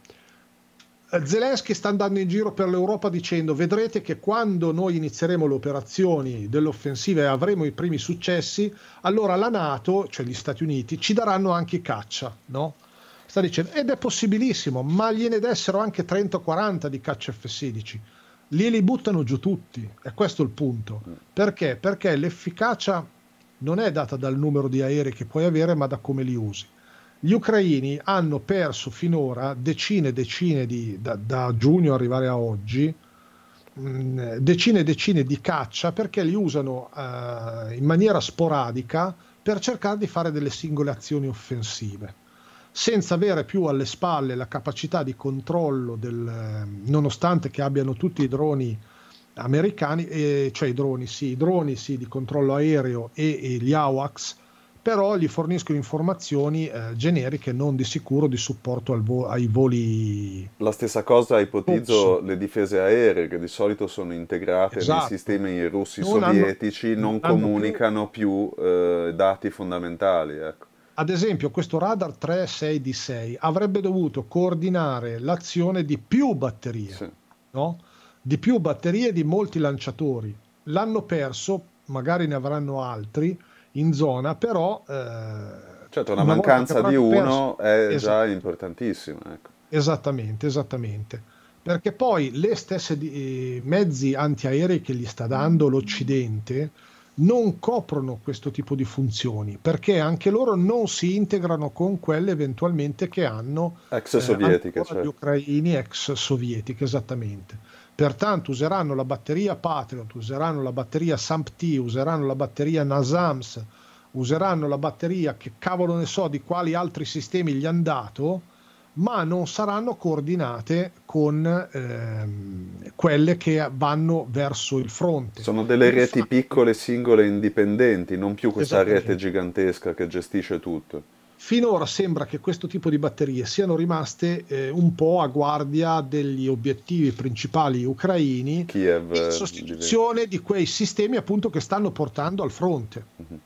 Eh, Zelensky sta andando in giro per l'Europa dicendo vedrete che quando noi inizieremo le operazioni dell'offensiva e avremo i primi successi, allora la Nato, cioè gli Stati Uniti, ci daranno anche caccia, no? sta dicendo, ed è possibilissimo, ma gliene dessero anche 30 o 40 di caccia F-16. Lì li buttano giù tutti, è questo il punto. Perché? Perché l'efficacia non è data dal numero di aerei che puoi avere, ma da come li usi. Gli ucraini hanno perso finora decine e decine di, da, da giugno arrivare a oggi, mm, decine e decine di caccia perché li usano eh, in maniera sporadica per cercare di fare delle singole azioni offensive senza avere più alle spalle la capacità di controllo del, ehm, nonostante che abbiano tutti i droni americani, eh, cioè i droni, sì, i droni sì, di controllo aereo e, e gli AWACS, però gli forniscono informazioni eh, generiche, non di sicuro di supporto vo- ai voli. La stessa cosa ipotizzo Ups. le difese aeree, che di solito sono integrate esatto. nei sistemi russi non sovietici, hanno, non, non comunicano più, più eh, dati fondamentali. Ecco. Ad esempio questo radar 36 d 6 avrebbe dovuto coordinare l'azione di più batterie, sì. no? di più batterie di molti lanciatori. L'hanno perso, magari ne avranno altri in zona, però... Eh, certo, una, una mancanza di uno perso, è già esatto. importantissima. Ecco. Esattamente, esattamente. Perché poi le stesse di, eh, mezzi antiaerei che gli sta dando mm. l'Occidente non coprono questo tipo di funzioni perché anche loro non si integrano con quelle eventualmente che hanno eh, ex sovietiche, eh, cioè. gli ucraini ex sovietiche esattamente. Pertanto useranno la batteria Patriot, useranno la batteria SAMPT, useranno la batteria NASAMS, useranno la batteria che cavolo ne so di quali altri sistemi gli hanno dato ma non saranno coordinate con ehm, quelle che vanno verso il fronte. Sono delle Infatti, reti piccole, singole, indipendenti, non più questa rete gigantesca che gestisce tutto. Finora sembra che questo tipo di batterie siano rimaste eh, un po' a guardia degli obiettivi principali ucraini Kiev, in eh, sostituzione di quei sistemi appunto che stanno portando al fronte. Mm-hmm.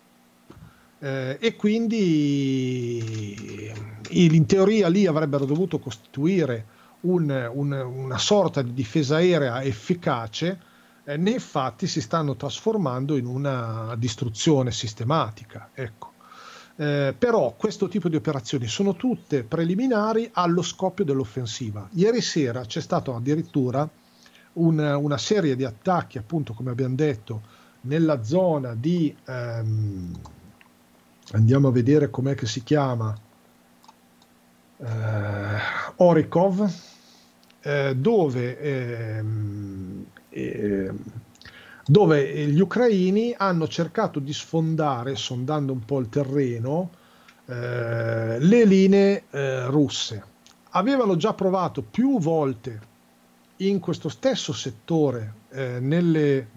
Eh, e quindi eh, in teoria lì avrebbero dovuto costituire un, un, una sorta di difesa aerea efficace, eh, nei fatti si stanno trasformando in una distruzione sistematica. Ecco. Eh, però questo tipo di operazioni sono tutte preliminari allo scoppio dell'offensiva. Ieri sera c'è stata addirittura un, una serie di attacchi, appunto come abbiamo detto, nella zona di... Ehm, andiamo a vedere com'è che si chiama eh, Orikov eh, dove, ehm, eh, dove, gli ucraini hanno cercato di sfondare sondando un po' il terreno eh, le linee eh, russe avevano già provato più volte in questo stesso settore eh, nelle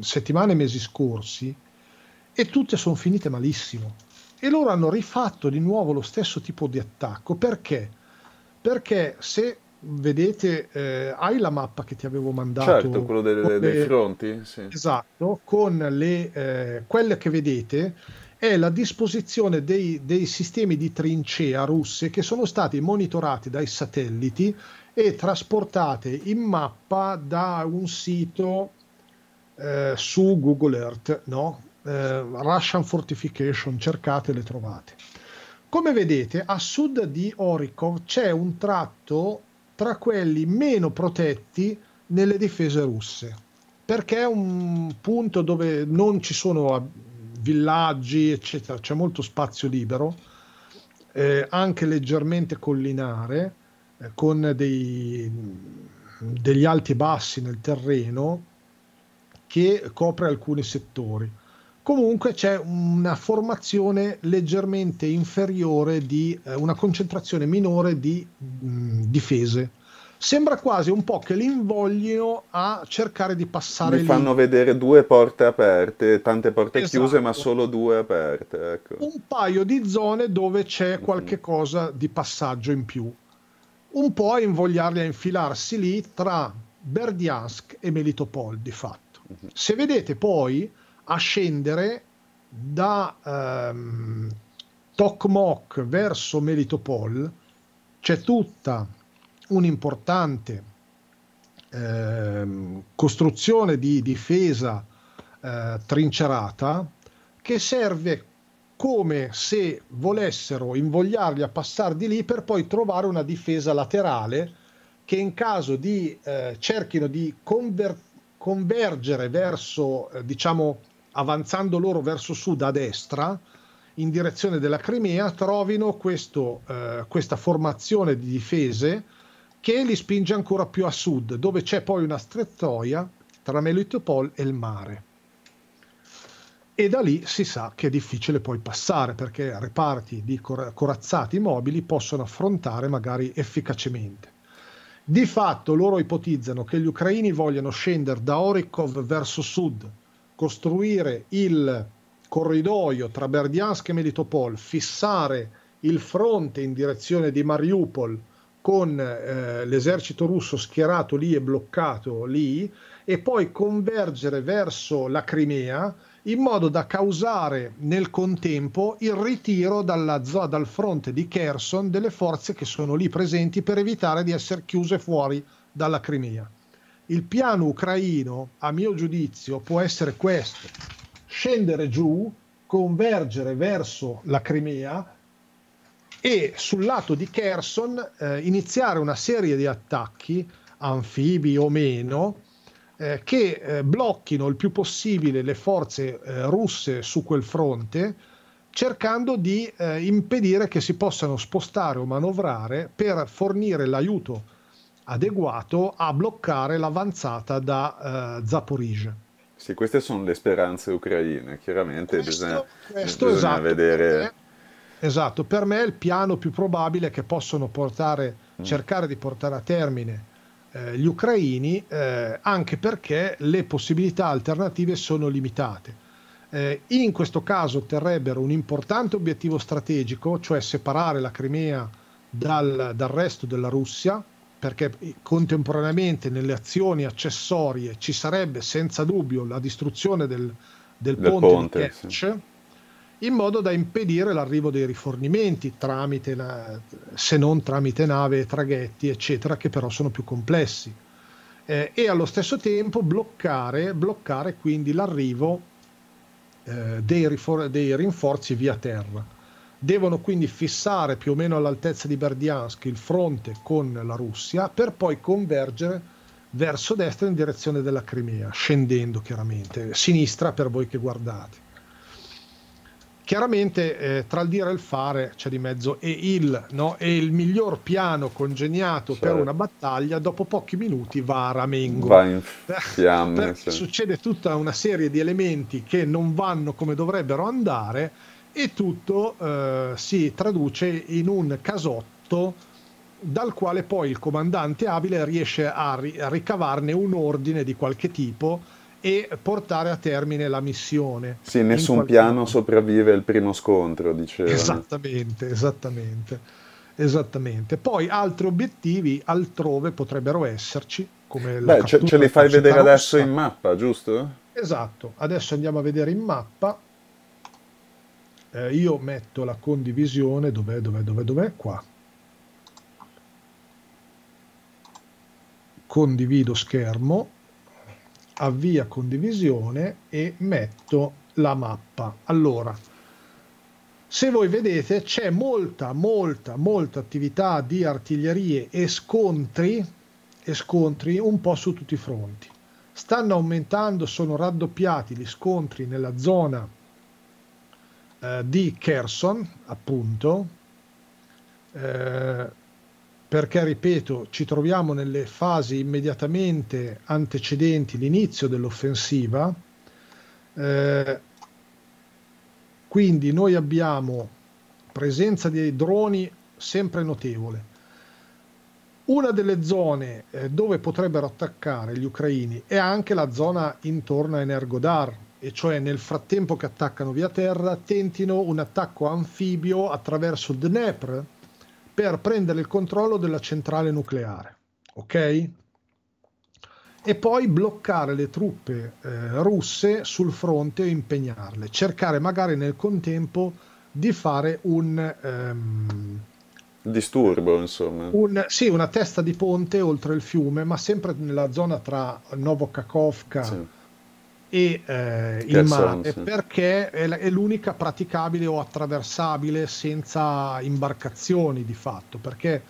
settimane e mesi scorsi e tutte sono finite malissimo. E loro hanno rifatto di nuovo lo stesso tipo di attacco perché? Perché se vedete, eh, hai la mappa che ti avevo mandato. Certo, quello delle, le, dei fronti. Sì. Esatto, con le, eh, quelle che vedete è la disposizione dei, dei, sistemi di trincea russe che sono stati monitorati dai satelliti e trasportati in mappa da un sito eh, su Google Earth, no? eh, Russian Fortification, cercate e le trovate. Come vedete, a sud di Orikov c'è un tratto tra quelli meno protetti nelle difese russe, perché è un punto dove non ci sono villaggi, eccetera, c'è molto spazio libero, eh, anche leggermente collinare, eh, con dei, degli alti e bassi nel terreno che copre alcuni settori comunque c'è una formazione leggermente inferiore di eh, una concentrazione minore di mh, difese. Sembra quasi un po' che li invoglino a cercare di passare. Mi fanno vedere due porte aperte, tante porte esatto. chiuse, ma solo due aperte. Ecco. Un paio di zone dove c'è qualche cosa di passaggio in più. Un po' a invogliarli a infilarsi lì tra Berdiansk e Melitopol, di fatto. Mm-hmm. Se vedete poi, a scendere da ehm, Tokmok verso Melitopol c'è tutta un'importante ehm, costruzione di difesa eh, trincerata che serve come se volessero invogliarli a passare di lì per poi trovare una difesa laterale che in caso di eh, cerchino di conver- convergere verso eh, diciamo avanzando loro verso sud a destra, in direzione della Crimea, trovino questo, eh, questa formazione di difese che li spinge ancora più a sud, dove c'è poi una strettoia tra Melitopol e il mare. E da lì si sa che è difficile poi passare perché reparti di cor- corazzati mobili possono affrontare magari efficacemente. Di fatto loro ipotizzano che gli ucraini vogliano scendere da Orikov verso sud costruire il corridoio tra Berdiansk e Melitopol, fissare il fronte in direzione di Mariupol con eh, l'esercito russo schierato lì e bloccato lì e poi convergere verso la Crimea in modo da causare nel contempo il ritiro dalla, dal fronte di Kherson delle forze che sono lì presenti per evitare di essere chiuse fuori dalla Crimea. Il piano ucraino, a mio giudizio, può essere questo, scendere giù, convergere verso la Crimea e sul lato di Kherson eh, iniziare una serie di attacchi, anfibi o meno, eh, che eh, blocchino il più possibile le forze eh, russe su quel fronte, cercando di eh, impedire che si possano spostare o manovrare per fornire l'aiuto adeguato a bloccare l'avanzata da eh, Zaporizia. Sì, queste sono le speranze ucraine, chiaramente questo, bisogna, questo bisogna esatto, vedere... Per me, esatto, per me il piano più probabile che possono portare, mm. cercare di portare a termine eh, gli ucraini, eh, anche perché le possibilità alternative sono limitate. Eh, in questo caso otterrebbero un importante obiettivo strategico, cioè separare la Crimea dal, dal resto della Russia, perché contemporaneamente nelle azioni accessorie ci sarebbe senza dubbio la distruzione del, del, del ponte, ponte Kerch, sì. in modo da impedire l'arrivo dei rifornimenti tramite la, se non tramite nave e traghetti eccetera che però sono più complessi eh, e allo stesso tempo bloccare, bloccare quindi l'arrivo eh, dei, rifor- dei rinforzi via terra Devono quindi fissare più o meno all'altezza di Berdiansk il fronte con la Russia per poi convergere verso destra in direzione della Crimea, scendendo chiaramente, sinistra per voi che guardate. Chiaramente eh, tra il dire e il fare c'è di mezzo e il, no? e il miglior piano congegnato certo. per una battaglia dopo pochi minuti va a ramengo. Va in fiamme, sì. Succede tutta una serie di elementi che non vanno come dovrebbero andare e tutto eh, si traduce in un casotto dal quale poi il comandante abile riesce a, ri- a ricavarne un ordine di qualche tipo e portare a termine la missione. Sì, nessun qualche... piano sopravvive al primo scontro, diceva. Esattamente, esattamente, esattamente. Poi altri obiettivi altrove potrebbero esserci, come Beh, ce, ce li fai vedere rossa. adesso in mappa, giusto? Esatto, adesso andiamo a vedere in mappa eh, io metto la condivisione, dov'è, dov'è, dov'è, dov'è, qua. Condivido schermo, avvia condivisione e metto la mappa. Allora, se voi vedete c'è molta, molta, molta attività di artiglierie e scontri, e scontri un po' su tutti i fronti. Stanno aumentando, sono raddoppiati gli scontri nella zona eh, di Kherson, appunto, eh, perché, ripeto, ci troviamo nelle fasi immediatamente antecedenti l'inizio dell'offensiva. Eh, quindi noi abbiamo presenza di droni sempre notevole. Una delle zone eh, dove potrebbero attaccare gli ucraini è anche la zona intorno a Energodar, e cioè nel frattempo che attaccano via terra, tentino un attacco anfibio attraverso Dnepr per prendere il controllo della centrale nucleare. Ok? E poi bloccare le truppe eh, russe sul fronte e impegnarle, cercare magari nel contempo di fare un. Ehm, disturbo, insomma. Un, sì, una testa di ponte oltre il fiume, ma sempre nella zona tra Novokakovka. Sì e eh, il mare perché è, è, l'unica praticabile o attraversabile senza imbarcazioni di fatto perché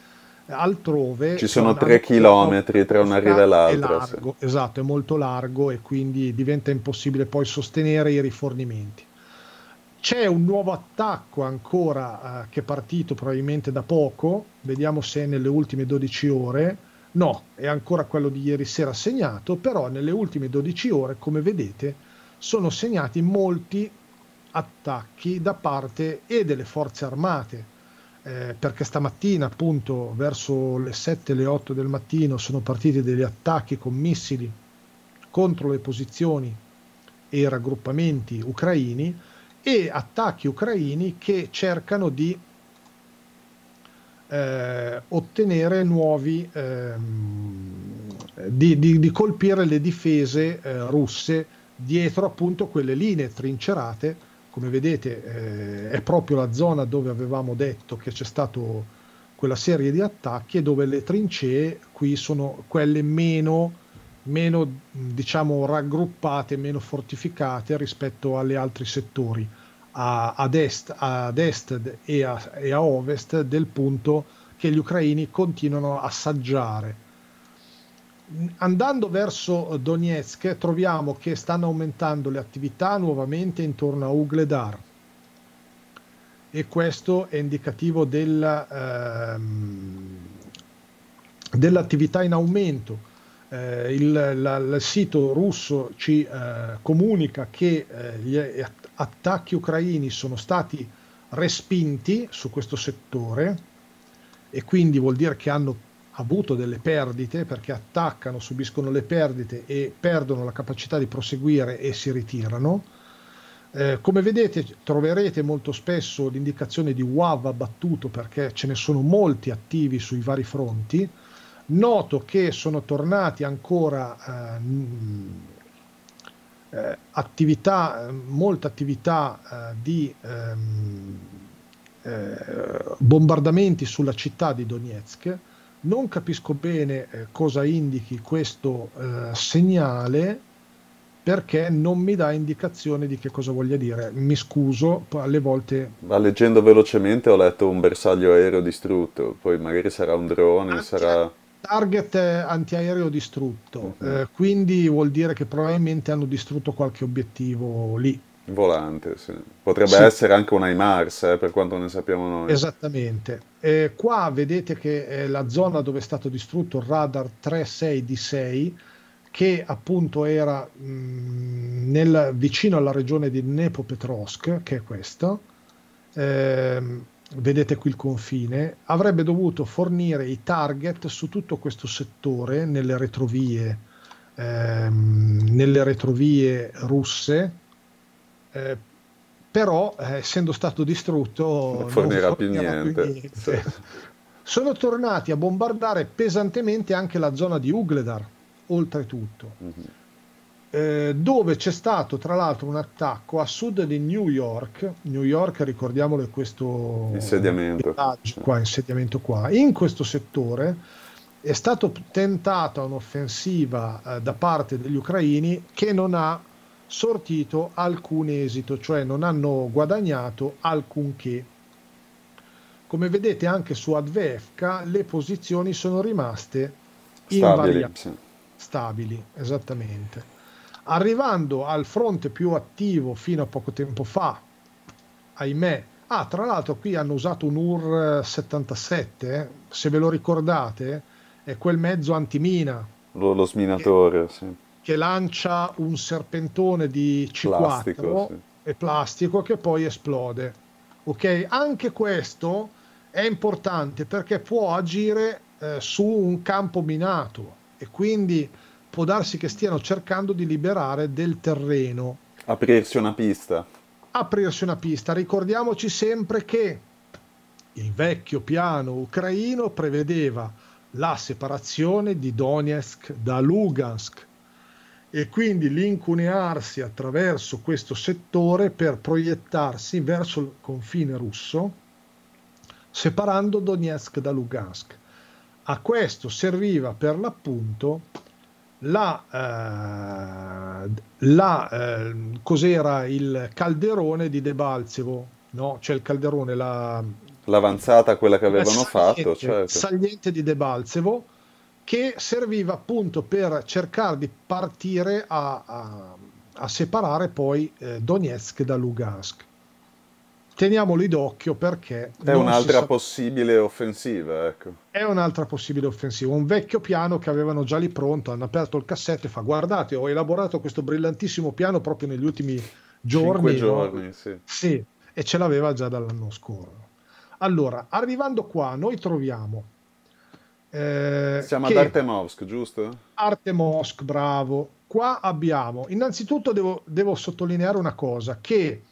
altrove ci sono tre chilometri tra una riva e l'altra largo, sì. esatto è molto largo e quindi diventa impossibile poi sostenere i rifornimenti c'è un nuovo attacco ancora eh, che è partito probabilmente da poco vediamo se nelle ultime 12 ore No, è ancora quello di ieri sera segnato, però nelle ultime 12 ore, come vedete, sono segnati molti attacchi da parte e delle forze armate, eh, perché stamattina appunto verso le 7, le 8 del mattino sono partiti degli attacchi con missili contro le posizioni e i raggruppamenti ucraini e attacchi ucraini che cercano di eh, ottenere nuovi, ehm, di, di, di, colpire le difese eh, russe dietro appunto quelle linee trincerate, come vedete eh, è proprio la zona dove avevamo detto che c'è stato quella serie di attacchi e dove le trincee qui sono quelle meno, meno diciamo raggruppate, meno fortificate rispetto agli altri settori a, ad est, ad est e, a, e, a, ovest del punto che gli ucraini continuano a assaggiare. Andando verso Donetsk troviamo che stanno aumentando le attività nuovamente intorno a Ugledar e questo è indicativo della, ehm, dell'attività in aumento. Eh, il, la, il, sito russo ci eh, comunica che eh, gli, attacchi ucraini sono stati respinti su questo settore e quindi vuol dire che hanno avuto delle perdite perché attaccano, subiscono le perdite e perdono la capacità di proseguire e si ritirano. Eh, come vedete troverete molto spesso l'indicazione di WAV abbattuto perché ce ne sono molti attivi sui vari fronti. Noto che sono tornati ancora eh, eh, attività, eh, molta attività eh, di ehm, eh, bombardamenti sulla città di Donetsk. Non capisco bene eh, cosa indichi questo segnale perché non mi dà indicazione di che cosa voglia dire. Mi scuso, alle volte... Ma leggendo velocemente ho letto un bersaglio aereo distrutto, poi magari sarà un drone, ah, sarà... Certo target antiaereo distrutto, eh, quindi vuol dire che probabilmente hanno distrutto qualche obiettivo lì. Volante, sì. potrebbe sì. essere anche un IMARS eh, per quanto ne sappiamo noi. Esattamente. Eh, qua vedete che è eh, la zona dove è stato distrutto il radar 36D6, che appunto era mh, mm, nel, vicino alla regione di Nepopetrovsk, che è questa. Ehm, vedete qui il confine, avrebbe dovuto fornire i target su tutto questo settore nelle retrovie, ehm, nelle retrovie russe, eh, però eh, essendo stato distrutto non fornirà, non più niente. Più niente. Sono tornati a bombardare pesantemente anche la zona di Ugledar, oltretutto. Mm-hmm eh, dove c'è stato tra l'altro un attacco a sud di New York. New York, ricordiamolo, è questo insediamento qua, insediamento qua. In questo settore è stata tentata un'offensiva eh, da parte degli ucraini che non ha sortito alcun esito, cioè non hanno guadagnato alcunché. Come vedete anche su Advefka le posizioni sono rimaste stabili, invariate, stabili esattamente arrivando al fronte più attivo fino a poco tempo fa, ahimè, ah tra l'altro qui hanno usato un UR 77, eh, se ve lo ricordate, è quel mezzo antimina. Lo, lo sminatore, che, sì. Che lancia un serpentone di C4 plastico, sì. e plastico che poi esplode. Ok, anche questo è importante perché può agire eh, su un campo minato e quindi può darsi che stiano cercando di liberare del terreno. Aprirsi una pista. Aprirsi una pista. Ricordiamoci sempre che il vecchio piano ucraino prevedeva la separazione di Donetsk da Lugansk e quindi l'incunearsi attraverso questo settore per proiettarsi verso il confine russo, separando Donetsk da Lugansk. A questo serviva per l'appunto la, eh, la eh, cos'era il calderone di De Balzivo, no? C'è il calderone, la, l'avanzata quella che avevano saliente, fatto, certo. saliente di De Balzevo che serviva appunto per cercare di partire a, a, a separare poi eh, Donetsk da Lugansk teniamoli d'occhio perché... È un'altra sa... possibile offensiva, ecco. È un'altra possibile offensiva, un vecchio piano che avevano già lì pronto, hanno aperto il cassetto e fa guardate, ho elaborato questo brillantissimo piano proprio negli ultimi giorni. giorni, no? sì. sì. e ce l'aveva già dall'anno scorso. Allora, arrivando qua, noi troviamo... Eh, Siamo ad Artemovsk, giusto? Artemovsk, bravo. Qua abbiamo, innanzitutto devo, devo sottolineare una cosa, che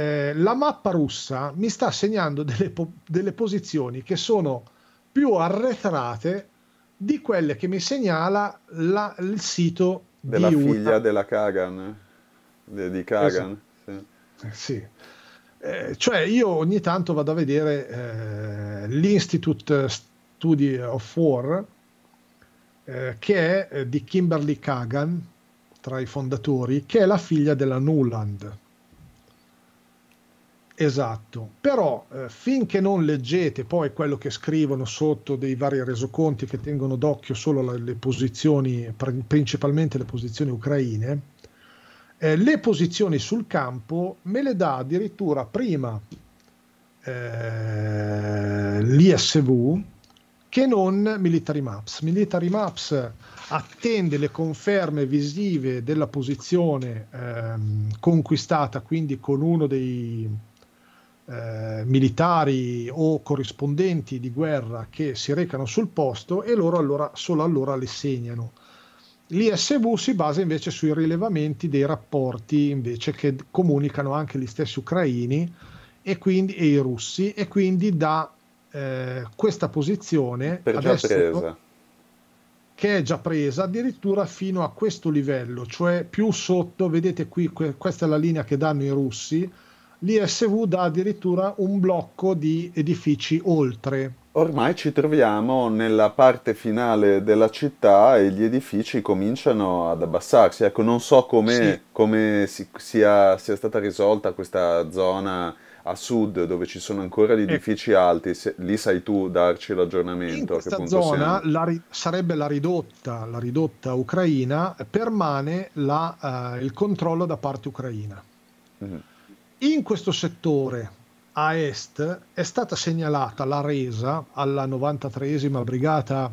eh, la mappa russa mi sta segnando delle, po- delle posizioni che sono più arretrate di quelle che mi segnala la, il sito della figlia una... della Kagan de, di Kagan esatto. sì, sì. Eh, cioè io ogni tanto vado a vedere eh, l'Institute Study of War eh, che è eh, di Kimberly Kagan tra i fondatori che è la figlia della Nuland Esatto, però eh, finché non leggete poi quello che scrivono sotto dei vari resoconti che tengono d'occhio solo la, le posizioni, principalmente le posizioni ucraine, eh, le posizioni sul campo me le dà addirittura prima eh, l'ISV che non Military Maps. Military Maps attende le conferme visive della posizione ehm, conquistata, quindi con uno dei eh, militari o corrispondenti di guerra che si recano sul posto e loro allora solo allora le segnano. L'ISV si basa invece sui rilevamenti dei rapporti invece che comunicano anche gli stessi ucraini e, quindi, e i russi e quindi da eh, questa posizione per adesso, presa. che è già presa addirittura fino a questo livello, cioè più sotto, vedete qui, que- questa è la linea che danno i russi, l'ISV dà addirittura un blocco di edifici oltre. Ormai ci troviamo nella parte finale della città e gli edifici cominciano ad abbassarsi. Ecco, non so sì. come si, sia, sia, stata risolta questa zona a sud dove ci sono ancora gli ecco. edifici eh. alti. Se, lì sai tu darci l'aggiornamento. In questa zona la ri- sarebbe la ridotta, la ridotta ucraina, permane la, uh, il controllo da parte ucraina. Mm. In questo settore a est è stata segnalata la resa alla 93esima brigata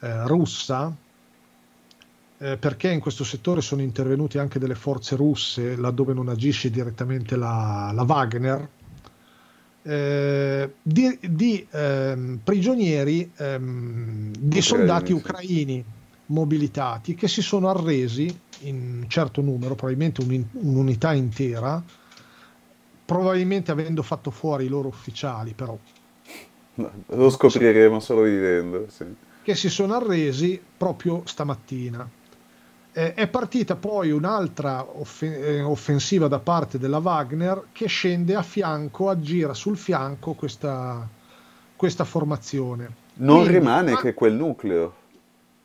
eh, russa eh, perché in questo settore sono intervenute anche delle forze russe laddove non agisce direttamente la, la Wagner eh, di, di ehm, prigionieri ehm, di soldati ucraini mobilitati che si sono arresi in un certo numero, probabilmente un, un'unità intera, probabilmente avendo fatto fuori i loro ufficiali però. lo scopriremo solo vivendo. Sì. Che si sono arresi proprio stamattina. Eh, è partita poi un'altra offen- eh, offensiva da parte della Wagner che scende a fianco, aggira sul fianco questa, questa formazione. Non Quindi, rimane ma... che quel nucleo.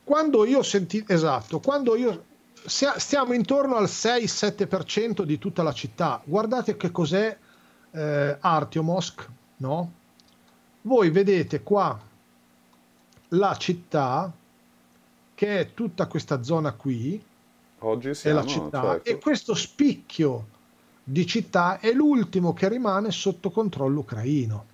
Quando io senti, esatto, quando io stiamo intorno al 6-7% di tutta la città. Guardate che cos'è eh, Artiomosk, no? Voi vedete qua la città che è tutta questa zona qui oggi siamo, è la città certo. e questo spicchio di città è l'ultimo che rimane sotto controllo ucraino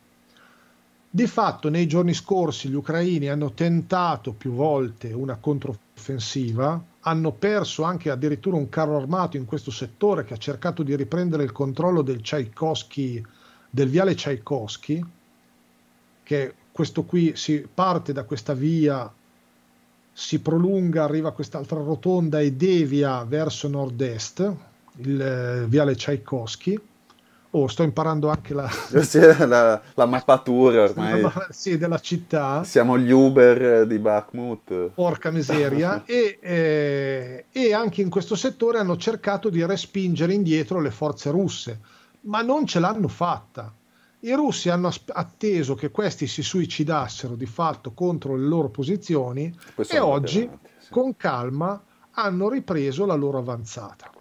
di fatto nei giorni scorsi gli ucraini hanno tentato più volte una controffensiva, hanno perso anche addirittura un carro armato in questo settore che ha cercato di riprendere il controllo del, del viale Tchaikovsky, che questo qui si parte da questa via, si prolunga, arriva a quest'altra rotonda e devia verso nord-est, il eh, viale Tchaikovsky Oh, sto imparando anche la, la, la mappatura ormai. sì, della città. Siamo gli Uber eh, di Bakhmut. Porca miseria. e, eh, e anche in questo settore hanno cercato di respingere indietro le forze russe, ma non ce l'hanno fatta. I russi hanno atteso che questi si suicidassero di fatto contro le loro posizioni questo e oggi, avanti, sì. con calma, hanno ripreso la loro avanzata.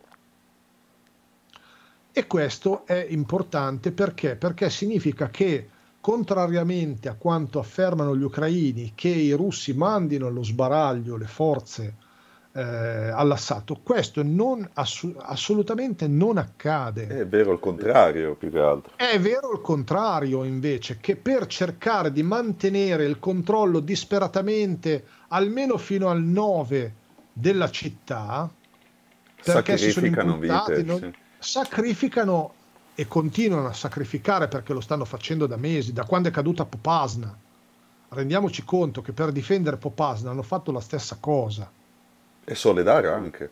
E questo è importante perché? Perché significa che, contrariamente a quanto affermano gli ucraini, che i russi mandino allo sbaraglio le forze eh, all'assalto, questo non, ass- assolutamente non accade. È vero il contrario, più che altro. È vero il contrario, invece, che per cercare di mantenere il controllo disperatamente, almeno fino al 9 della città, perché si sono imputati, vite, non... sì sacrificano e continuano a sacrificare perché lo stanno facendo da mesi, da quando è caduta Popasna. Rendiamoci conto che per difendere Popasna hanno fatto la stessa cosa. E Soledara anche.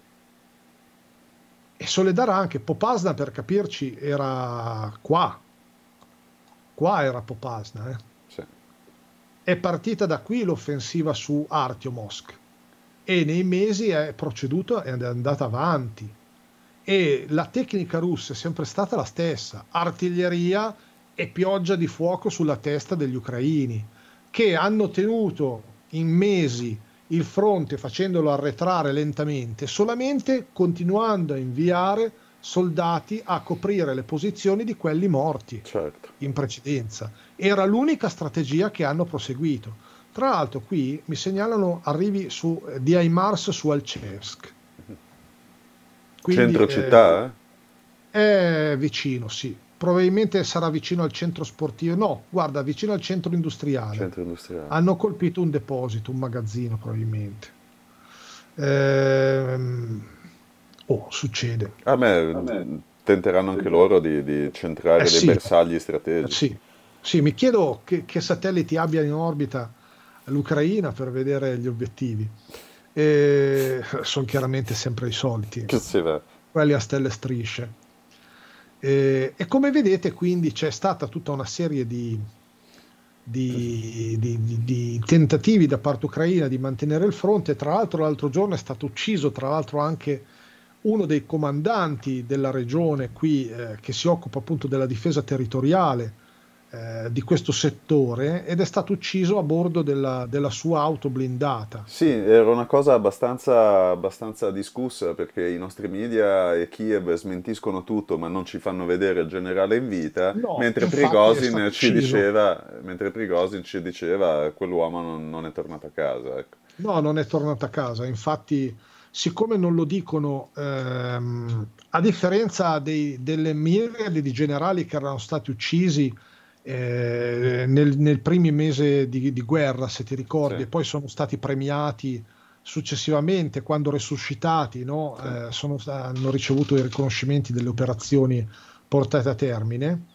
E Soledara anche. Popasna, per capirci, era qua. Qua era Popasna. Eh. Sì. È partita da qui l'offensiva su Artiomosk. E nei mesi è proceduto ed è andata avanti e la tecnica russa è sempre stata la stessa, artiglieria e pioggia di fuoco sulla testa degli ucraini, che hanno tenuto in mesi il fronte facendolo arretrare lentamente, solamente continuando a inviare soldati a coprire le posizioni di quelli morti certo. in precedenza. Era l'unica strategia che hanno proseguito. Tra l'altro qui mi segnalano arrivi su, di Aimars su Alcevsk quindi, centro eh, città? Eh, è vicino, sì. Probabilmente sarà vicino al centro sportivo. No, guarda, vicino al centro industriale. Centro industriale. Hanno colpito un deposito, un magazzino probabilmente. Ehm... Oh, succede. A ah, me, A ah, me, tenteranno anche loro di, di centrare eh, dei sì. bersagli strategici. sì. sì. mi chiedo che, che satelliti abbia in orbita l'Ucraina per vedere gli obiettivi e eh, sono chiaramente sempre i soliti, quelli a stelle strisce. E, e, come vedete quindi c'è stata tutta una serie di, di, di, di, tentativi da parte ucraina di mantenere il fronte, tra l'altro l'altro giorno è stato ucciso tra l'altro anche uno dei comandanti della regione qui eh, che si occupa appunto della difesa territoriale, eh, di questo settore ed è stato ucciso a bordo della, della sua auto blindata. Sì, era una cosa abbastanza, abbastanza, discussa perché i nostri media e Kiev smentiscono tutto ma non ci fanno vedere il generale in vita, no, mentre, Prigozhin ci diceva, mentre Prigozhin ci diceva quell'uomo non, non è tornato a casa. Ecco. No, non è tornato a casa, infatti siccome non lo dicono, ehm, a differenza dei, delle miriadi di generali che erano stati uccisi eh, nel, nel primo mese di, di, guerra, se ti ricordi, sì. e poi sono stati premiati successivamente, quando resuscitati, no? sì. eh, sono, hanno ricevuto i riconoscimenti delle operazioni portate a termine.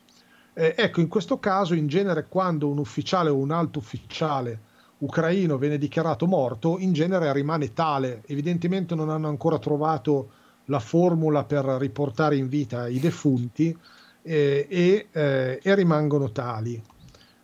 Eh, ecco, in questo caso, in genere, quando un ufficiale o un alto ufficiale ucraino viene dichiarato morto, in genere rimane tale. Evidentemente non hanno ancora trovato la formula per riportare in vita i defunti eh, e, eh, e, rimangono tali.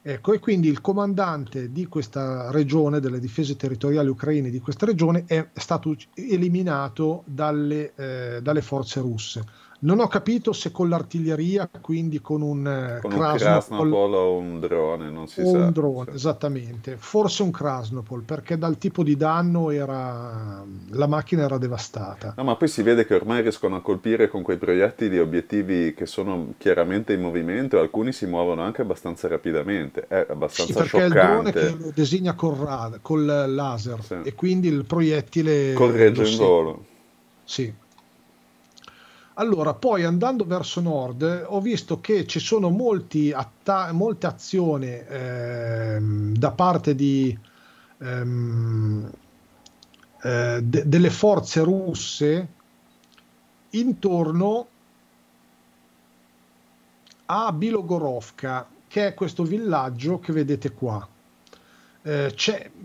Ecco, e quindi il comandante di questa regione, delle difese territoriali ucraine di questa regione, è stato eliminato dalle, eh, dalle forze russe non ho capito se con l'artiglieria, quindi con un, eh, con Krasnopol, un Krasnopol o un drone, non si o sa. Un drone, esattamente. Forse un Krasnopol, perché dal tipo di danno era... la macchina era devastata. No, ma poi si vede che ormai riescono a colpire con quei proiettili obiettivi che sono chiaramente in movimento, alcuni si muovono anche abbastanza rapidamente. È abbastanza sì, perché scioccante. perché il drone che lo designa col, rad- col laser sì. e quindi il proiettile... Corregge in volo. Sì, allora, poi andando verso nord, eh, ho visto che ci sono atta- molte azioni eh, da parte di, ehm, eh, de- delle forze russe intorno a Bilogorovka, che è questo villaggio che vedete qua. Eh,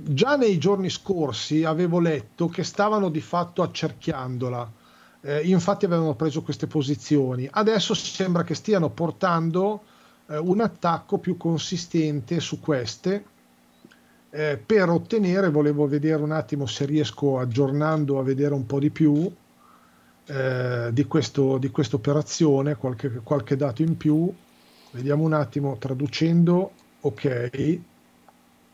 già nei giorni scorsi avevo letto che stavano di fatto accerchiandola eh, infatti avevano preso queste posizioni. Adesso sembra che stiano portando eh, un attacco più consistente su queste eh, per ottenere, volevo vedere un attimo se riesco aggiornando a vedere un po' di più eh, di, di questa operazione, qualche, qualche dato in più. Vediamo un attimo, traducendo, ok,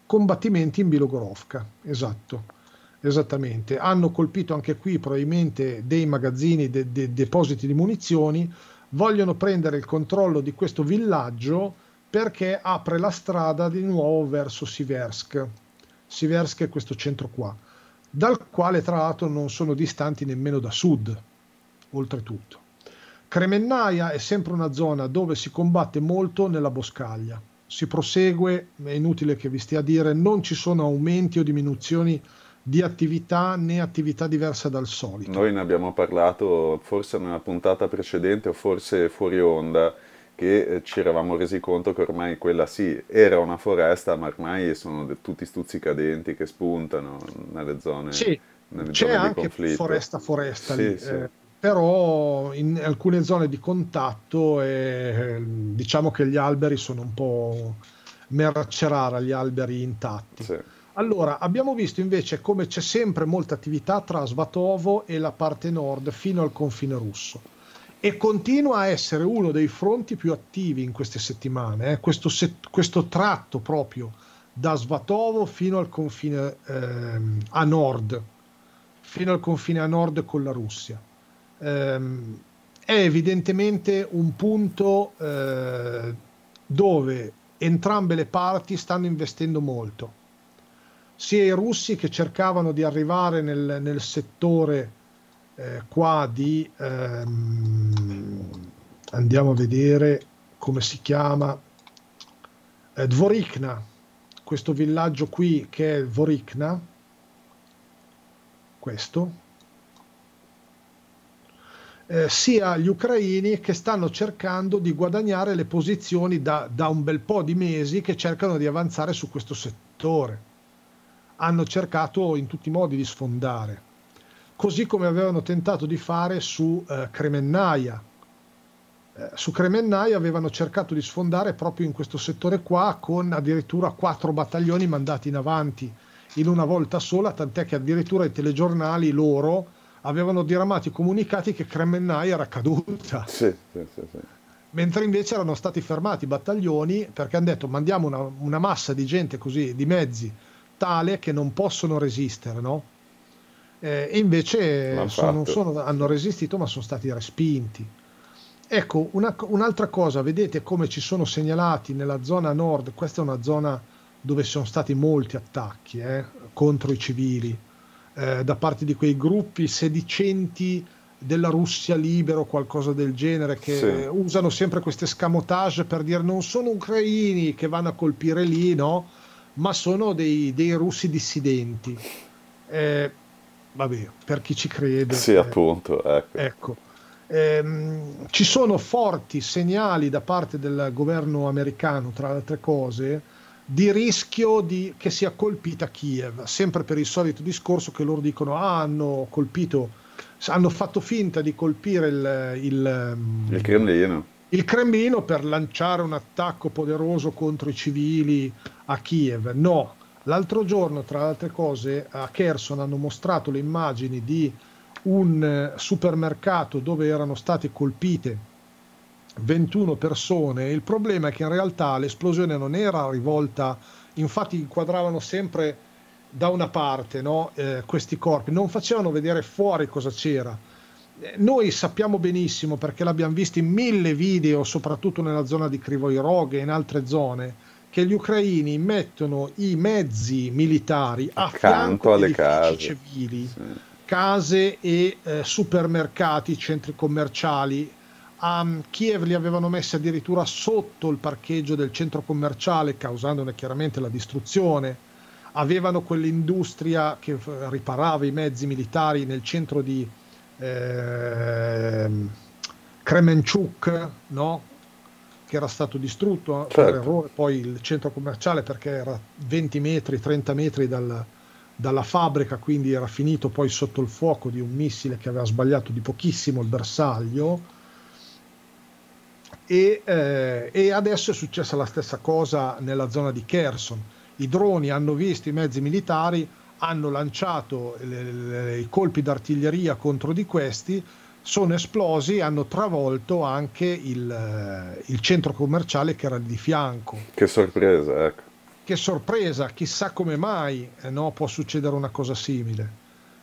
combattimenti in Bilogorovka, esatto Esattamente, hanno colpito anche qui probabilmente dei magazzini, dei de- depositi di munizioni, vogliono prendere il controllo di questo villaggio perché apre la strada di nuovo verso Siversk. Siversk è questo centro qua, dal quale tra l'altro non sono distanti nemmeno da sud, oltretutto. Cremennaia è sempre una zona dove si combatte molto nella boscaglia. Si prosegue, è inutile che vi stia a dire, non ci sono aumenti o diminuzioni di attività né attività diversa dal solito. Noi ne abbiamo parlato forse nella puntata precedente o forse fuori onda che eh, ci eravamo resi conto che ormai quella sì era una foresta, ma ormai sono tutti stuzzicadenti che spuntano nelle zone, sì, nelle c'è zone anche foresta foresta sì, lì, sì. Eh, però in alcune zone di contatto eh, diciamo che gli alberi sono un po' merce rara, gli alberi intatti. Sì. Allora, abbiamo visto invece come c'è sempre molta attività tra Svatovo e la parte nord fino al confine russo e continua a essere uno dei fronti più attivi in queste settimane, eh? questo, se- questo, tratto proprio da Svatovo fino al confine ehm, a nord, fino al confine a nord con la Russia. Ehm, è evidentemente un punto eh, dove entrambe le parti stanno investendo molto sia i russi che cercavano di arrivare nel, nel settore eh, qua di ehm, andiamo a vedere come si chiama eh, Dvorikna questo villaggio qui che è Dvorikna questo eh, sia gli ucraini che stanno cercando di guadagnare le posizioni da, da un bel po' di mesi che cercano di avanzare su questo settore hanno cercato in tutti i modi di sfondare, così come avevano tentato di fare su eh, Cremennaia. Eh, su Cremennaia avevano cercato di sfondare proprio in questo settore qua con addirittura quattro battaglioni mandati in avanti in una volta sola, tant'è che addirittura i telegiornali loro avevano diramato i comunicati che Cremennaia era caduta. Sì, sì, sì, Mentre invece erano stati fermati i battaglioni perché hanno detto mandiamo una, una massa di gente così, di mezzi, tale che non possono resistere, no? Eh, e invece sono, sono, hanno resistito ma sono stati respinti. Ecco, una, un'altra cosa, vedete come ci sono segnalati nella zona nord, questa è una zona dove sono stati molti attacchi eh, contro i civili eh, da parte di quei gruppi sedicenti della Russia libero, qualcosa del genere, che sì. usano sempre queste scamotage per dire non sono ucraini che vanno a colpire lì, no? ma sono dei, dei russi dissidenti. Eh, vabbè, per chi ci crede. Sì, eh, appunto. Ecco. ecco. Ehm, ci sono forti segnali da parte del governo americano, tra le altre cose, di rischio di, che sia colpita Kiev, sempre per il solito discorso che loro dicono ah, hanno colpito, hanno fatto finta di colpire il, il, ehm, il, Cremlino. il Cremlino per lanciare un attacco poderoso contro i civili a Kiev. No, l'altro giorno, tra le altre cose, a Kherson hanno mostrato le immagini di un eh, supermercato dove erano state colpite 21 persone. Il problema è che in realtà l'esplosione non era rivolta, infatti inquadravano sempre da una parte no? eh, questi corpi, non facevano vedere fuori cosa c'era. Eh, noi sappiamo benissimo, perché l'abbiamo visto in mille video, soprattutto nella zona di Krivoy Rog e in altre zone, che gli ucraini mettono i mezzi militari accanto alle case civili, sì. case e eh, supermercati, centri commerciali. A mm, Kiev li avevano messi addirittura sotto il parcheggio del centro commerciale, causandone chiaramente la distruzione. Avevano quell'industria che eh, riparava i mezzi militari nel centro di eh, Kremenchuk, no? che era stato distrutto eh, certo. per errore, poi il centro commerciale perché era 20 metri, 30 metri dal, dalla fabbrica, quindi era finito poi sotto il fuoco di un missile che aveva sbagliato di pochissimo il bersaglio. E, eh, e adesso è successa la stessa cosa nella zona di Kherson. I droni hanno visto i mezzi militari, hanno lanciato le, le, i colpi d'artiglieria contro di questi, sono esplosi e hanno travolto anche il, eh, il, centro commerciale che era di fianco. Che sorpresa, ecco. Che sorpresa, chissà come mai eh, no, può succedere una cosa simile.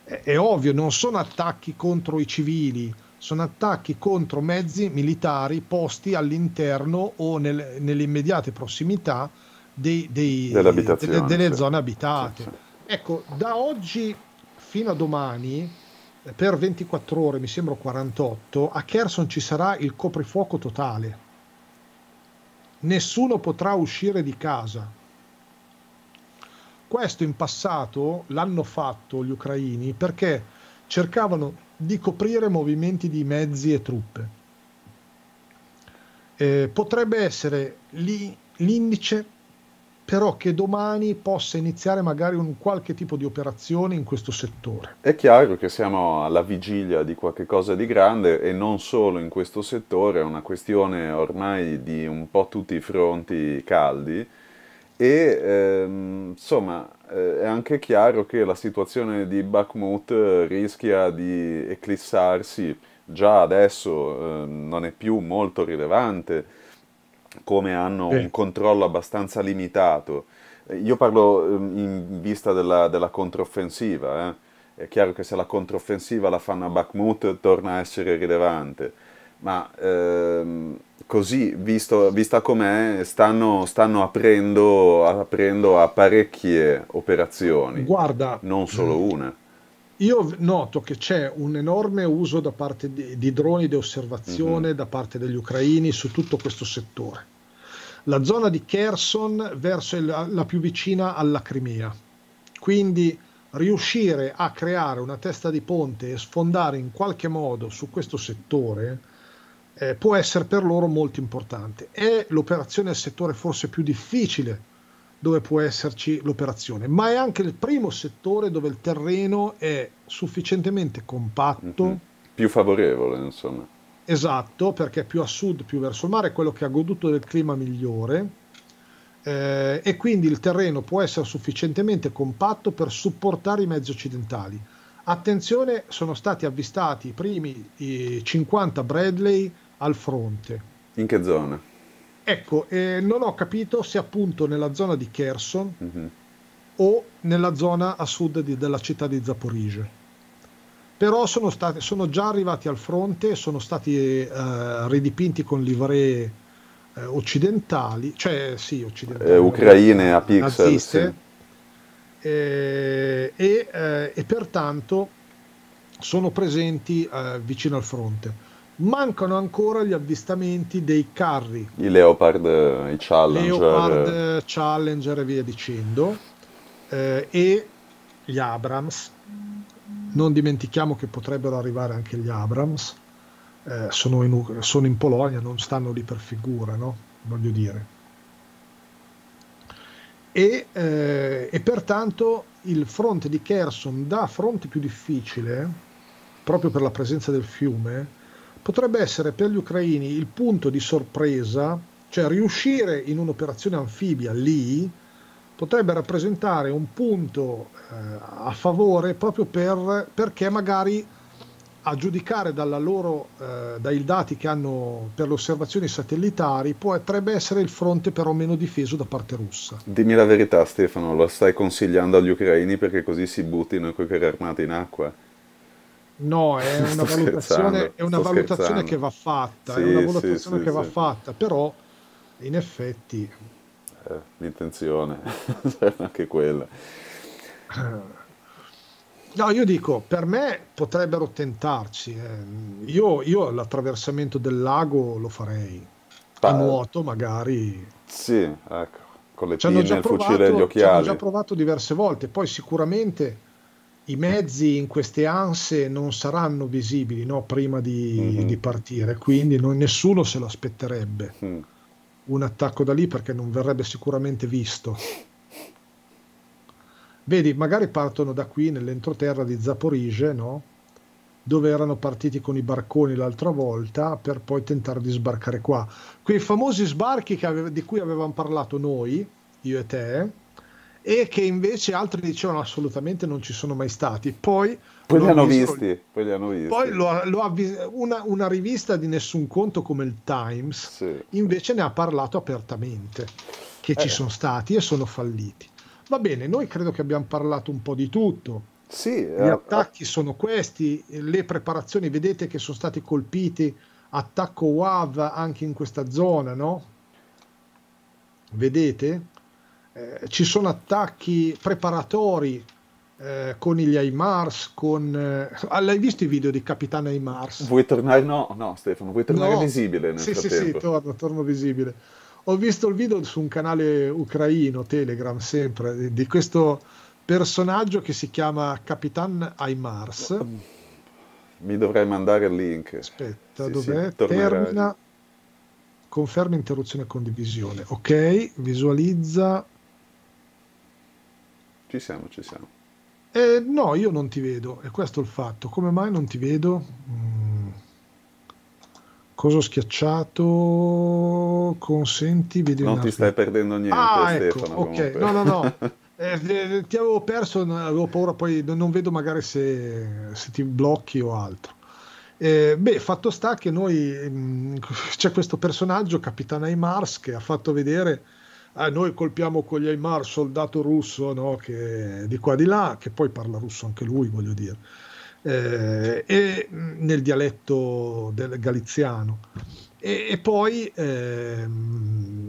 È, è ovvio, non sono attacchi contro i civili, sono attacchi contro mezzi militari posti all'interno o nel, nelle immediate prossimità dei, dei, delle, delle, zone abitate. Sì, sì. Ecco, da oggi fino a domani per 24 ore, mi sembra 48, a Kherson ci sarà il coprifuoco totale. Nessuno potrà uscire di casa. Questo in passato l'hanno fatto gli ucraini perché cercavano di coprire movimenti di mezzi e truppe. Eh, potrebbe essere l'indice però che domani possa iniziare magari un qualche tipo di operazione in questo settore. È chiaro che siamo alla vigilia di qualcosa di grande e non solo in questo settore, è una questione ormai di un po' tutti i fronti caldi e ehm, insomma eh, è anche chiaro che la situazione di Bakhmut eh, rischia di eclissarsi, già adesso eh, non è più molto rilevante come hanno eh. un controllo abbastanza limitato. Eh, io parlo ehm, in vista della, della controffensiva, eh. è chiaro che se la controffensiva la fanno a Bakhmut torna a essere rilevante, ma ehm, così, visto, vista com'è, stanno, stanno aprendo, aprendo a parecchie operazioni, Guarda. non solo mm. una. Io noto che c'è un enorme uso da parte di, di droni di osservazione mm-hmm. da parte degli ucraini su tutto questo settore. La zona di Kherson verso il, la più vicina alla Crimea. Quindi riuscire a creare una testa di ponte e sfondare in qualche modo su questo settore eh, può essere per loro molto importante. È l'operazione del settore forse più difficile dove può esserci l'operazione, ma è anche il primo settore dove il terreno è sufficientemente compatto. Mm-hmm. Più favorevole, insomma. Esatto, perché più a sud, più verso il mare, è quello che ha goduto del clima migliore. Eh, e quindi il terreno può essere sufficientemente compatto per supportare i mezzi occidentali. Attenzione, sono stati avvistati i primi i 50 Bradley al fronte. In che zona? Ecco, eh, non ho capito se appunto nella zona di Kherson mm-hmm. o nella zona a sud di, della città di Zaporizia. Però sono, stati, sono, già arrivati al fronte, sono stati eh, ridipinti con livree eh, occidentali, cioè sì, occidentali. Eh, ucraine a pixel. Naziste, sì. Eh, e, eh, e pertanto sono presenti vicino al fronte mancano ancora gli avvistamenti dei carri. I Leopard, eh, i Challenger. Leopard, Challenger e via dicendo. Eh, e gli Abrams. Non dimentichiamo che potrebbero arrivare anche gli Abrams. Eh, sono, in, sono, in, Polonia, non stanno lì per figura, no? Voglio dire. E, eh, e pertanto il fronte di Kherson da fronte più difficile, proprio per la presenza del fiume, potrebbe essere per gli ucraini il punto di sorpresa, cioè riuscire in un'operazione anfibia lì potrebbe rappresentare un punto eh, a favore proprio per, perché magari a giudicare loro, eh, dai dati che hanno per le osservazioni satellitari, potrebbe essere il fronte però meno difeso da parte russa. Dimmi la verità Stefano, lo stai consigliando agli ucraini perché così si buttino coi carri armati in acqua? No, è una, valutazione, è una valutazione, che va fatta, sì, è una valutazione sì, che sì, va fatta, però in effetti... Eh, l'intenzione, cioè, anche quella. No, io dico, per me potrebbero tentarci. Eh. Io, io l'attraversamento del lago lo farei. Pa- ah. a nuoto magari. Sì, ecco, con le pinne, il fucile e gli occhiali. Ci hanno già provato diverse volte, poi sicuramente i mezzi in queste anse non saranno visibili no, prima di, mm-hmm. di, partire, quindi non, nessuno se lo aspetterebbe mm. un attacco da lì perché non verrebbe sicuramente visto. Vedi, magari partono da qui nell'entroterra di Zaporizia, no? dove erano partiti con i barconi l'altra volta per poi tentare di sbarcare qua. Quei famosi sbarchi ave- di cui avevamo parlato noi, io e te, e che invece altri dicevano assolutamente non ci sono mai stati. Poi, poi li hanno visto, visti, poi li hanno visti. Poi lo, lo avvis- una, una, rivista di nessun conto come il Times sì. invece ne ha parlato apertamente, che eh. ci sono stati e sono falliti. Va bene, noi credo che abbiamo parlato un po' di tutto. Sì, Gli eh, attacchi eh. sono questi, le preparazioni, vedete che sono stati colpiti attacco WAV anche in questa zona, no? Vedete? eh, ci sono attacchi preparatori eh, con gli Aimars, con... Eh, ah, l'hai visto i video di Capitano Aimars? Vuoi tornare? No, no Stefano, vuoi tornare no. visibile nel sì, frattempo? Sì, sì, torno, torno visibile. Ho visto il video su un canale ucraino, Telegram sempre, di questo personaggio che si chiama Capitan Aimars. Mi dovrei mandare il link. Aspetta, sì, dov'è? Sì, Termina. Conferma interruzione e condivisione. Ok, visualizza ci siamo, ci siamo. Eh, no, io non ti vedo, è questo il fatto. Come mai non ti vedo? Mm. Cosa ho schiacciato? Consenti, vedi Non ti stai perdendo niente, ah, ecco, Stefano. Ecco, ok, no, no, no. Eh, eh, ti avevo perso, avevo paura, poi non vedo magari se, se ti blocchi o altro. Eh, beh, fatto sta che noi mh, mm, c'è questo personaggio, Capitana Mars, che ha fatto vedere ah, noi colpiamo con gli Aymar soldato russo no, che di qua di là, che poi parla russo anche lui, voglio dire, eh, e nel dialetto del galiziano. E, e poi eh,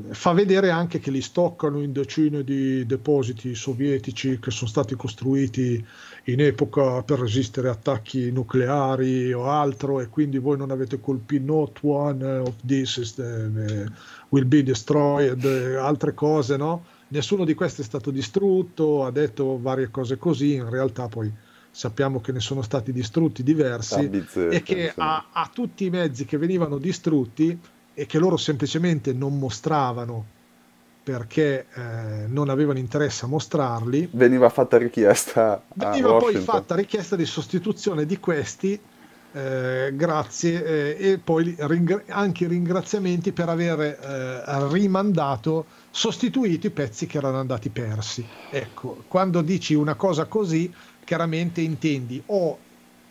fa vedere anche che li stoccano in decine di depositi sovietici che sono stati costruiti in epoca per resistere a attacchi nucleari o altro e quindi voi non avete colpito not one of this is the, will be destroyed altre cose no nessuno di questi è stato distrutto ha detto varie cose così in realtà poi sappiamo che ne sono stati distrutti diversi Tabizzetta, ah, e che a, a tutti i mezzi che venivano distrutti e che loro semplicemente non mostravano perché eh, non avevano interesse a mostrarli. Veniva fatta richiesta. Veniva poi fatta richiesta di sostituzione di questi, eh, grazie, eh, e poi ringra- anche ringraziamenti per aver eh, rimandato, sostituito i pezzi che erano andati persi. Ecco, quando dici una cosa così, chiaramente intendi o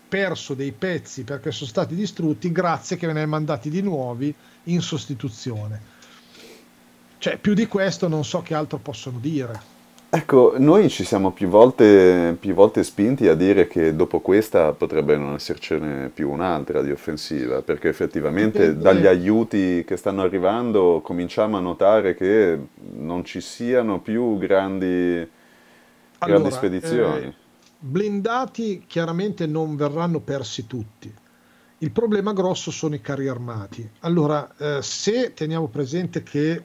perso dei pezzi perché sono stati distrutti, grazie che ve ne hai mandati di nuovi in sostituzione cioè, più di questo non so che altro possono dire. Ecco, noi ci siamo più volte, più volte, spinti a dire che dopo questa potrebbe non essercene più un'altra di offensiva, perché effettivamente dagli aiuti che stanno arrivando cominciamo a notare che non ci siano più grandi, grandi spedizioni. Eh, blindati chiaramente non verranno persi tutti. Il problema grosso sono i carri armati. Allora, eh, se teniamo presente che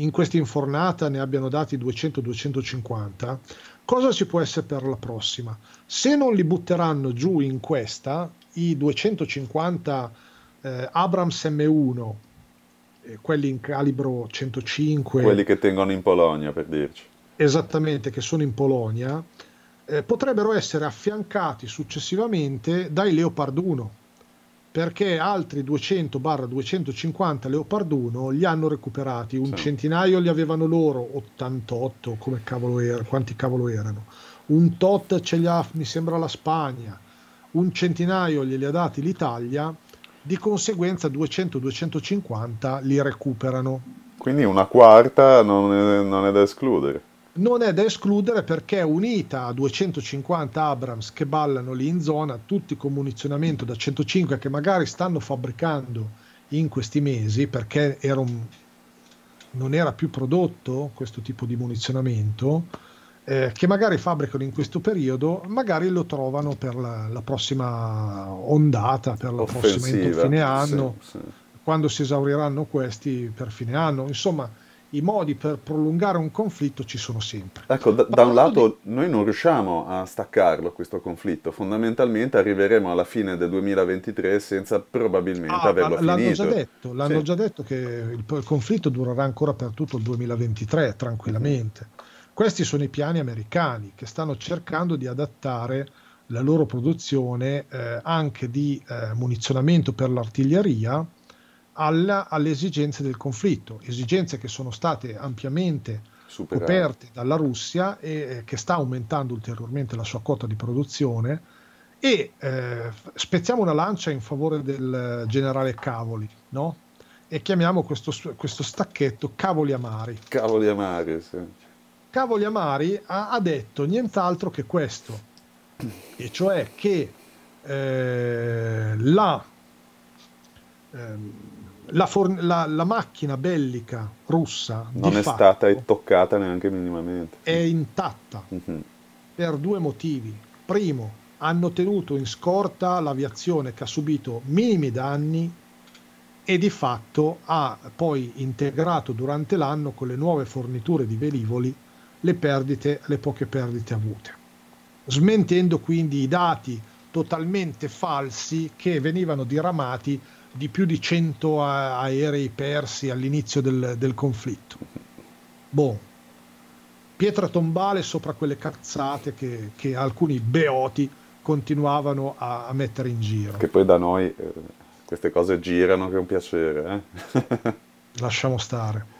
in questa infornata ne abbiano dati 200-250, cosa ci può essere per la prossima? Se non li butteranno giù in questa, i 250 eh, Abrams M1, eh, quelli in calibro 105... Quelli che tengono in Polonia, per dirci. Esattamente, che sono in Polonia, eh, potrebbero essere affiancati successivamente dai Leopard 1 perché altri 200-250 Leopard 1 li hanno recuperati, un sì. centinaio li avevano loro, 88 come cavolo era, quanti cavolo erano, un tot ce li ha, mi sembra la Spagna, un centinaio glieli ha dati l'Italia, di conseguenza 200-250 li recuperano. Quindi una quarta non è, non è da escludere non è da escludere perché unita a 250 Abrams che ballano lì in zona, tutti con munizionamento da 105 che magari stanno fabbricando in questi mesi perché era un, non era più prodotto questo tipo di munizionamento, eh, che magari fabbricano in questo periodo, magari lo trovano per la, la prossima ondata, per la Offensiva, prossima fine anno, sì, sì. quando si esauriranno questi per fine anno. Insomma, i modi per prolungare un conflitto ci sono sempre. Ecco, da, da un lato di... noi non riusciamo a staccarlo questo conflitto, fondamentalmente arriveremo alla fine del 2023 senza probabilmente ah, averlo l'hanno finito. Già detto, l'hanno sì. già detto che il, il, conflitto durerà ancora per tutto il 2023 tranquillamente. Mm. Questi sono i piani americani che stanno cercando di adattare la loro produzione eh, anche di eh, munizionamento per l'artiglieria alla, alle esigenze del conflitto, esigenze che sono state ampiamente Superare. coperte dalla Russia e eh, che sta aumentando ulteriormente la sua quota di produzione. E eh, spezziamo una lancia in favore del eh, generale Cavoli, no? E chiamiamo questo, questo stacchetto Cavoli Amari. Cavoli Amari, sì. Cavoli Amari ha, ha detto nient'altro che questo, e cioè che eh, la, eh, la, for- la, la, macchina bellica russa non è stata toccata neanche minimamente. È intatta mm-hmm. per due motivi. Primo, hanno tenuto in scorta l'aviazione che ha subito minimi danni e di fatto ha poi integrato durante l'anno con le nuove forniture di velivoli le, perdite, le poche perdite avute, smentendo quindi i dati totalmente falsi che venivano diramati di più di 100 aerei persi all'inizio del, del conflitto. Boh, pietra tombale sopra quelle cazzate che, che alcuni beoti continuavano a, a, mettere in giro. Che poi da noi eh, queste cose girano che è un piacere. Eh? Lasciamo stare.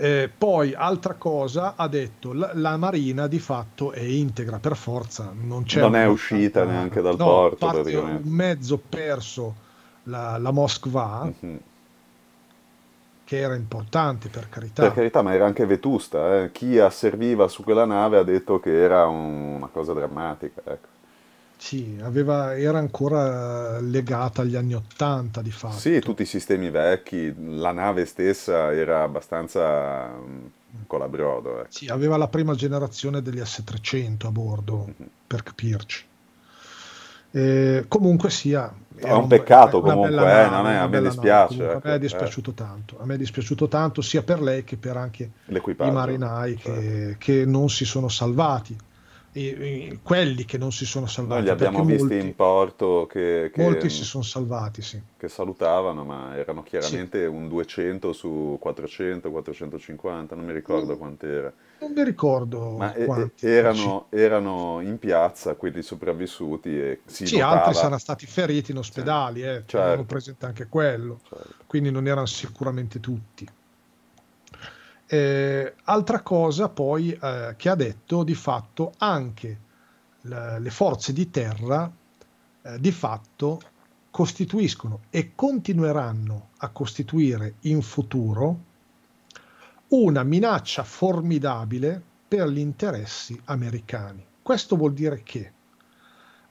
Eh, poi, altra cosa, ha detto la, la, Marina di fatto è integra per forza, non c'è. Non è uscita ah, neanche dal no, porto. Parte, un mezzo perso la, la Moskva, mm-hmm. che era importante per carità. Per carità, ma era anche vetusta. Eh. Chi asserviva su quella nave ha detto che era un, una cosa drammatica. Ecco. Sì, aveva, era ancora legata agli anni Ottanta di fatto. Sì, tutti i sistemi vecchi, la nave stessa era abbastanza mm, con colabrodo. Ecco. Sì, aveva la prima generazione degli S300 a bordo, mm-hmm. per capirci. E, eh, comunque sia, è un peccato comunque, eh, non è, a me dispiace. ecco, a me è eh, eh. dispiaciuto eh. tanto, a me è dispiaciuto tanto sia per lei che per anche L'equipaggio, i marinai certo. che, che, non si sono salvati. E, e, quelli che non si sono salvati. Noi li abbiamo visti molti, in porto che, che, Molti si sono salvati, sì. Che salutavano, ma erano chiaramente sì. un 200 su 400, 450, non mi ricordo mm. quant'era. Non mi ricordo. Ma eh, eh, erano, erano, in piazza quelli sopravvissuti e si Sì, notava... altri saranno stati feriti in ospedali, sì. eh, certo. avevano presente anche quello, certo. quindi non erano sicuramente tutti. Eh, altra cosa poi eh, che ha detto di fatto anche le, le forze di terra eh, di fatto costituiscono e continueranno a costituire in futuro una minaccia formidabile per gli interessi americani. Questo vuol dire che,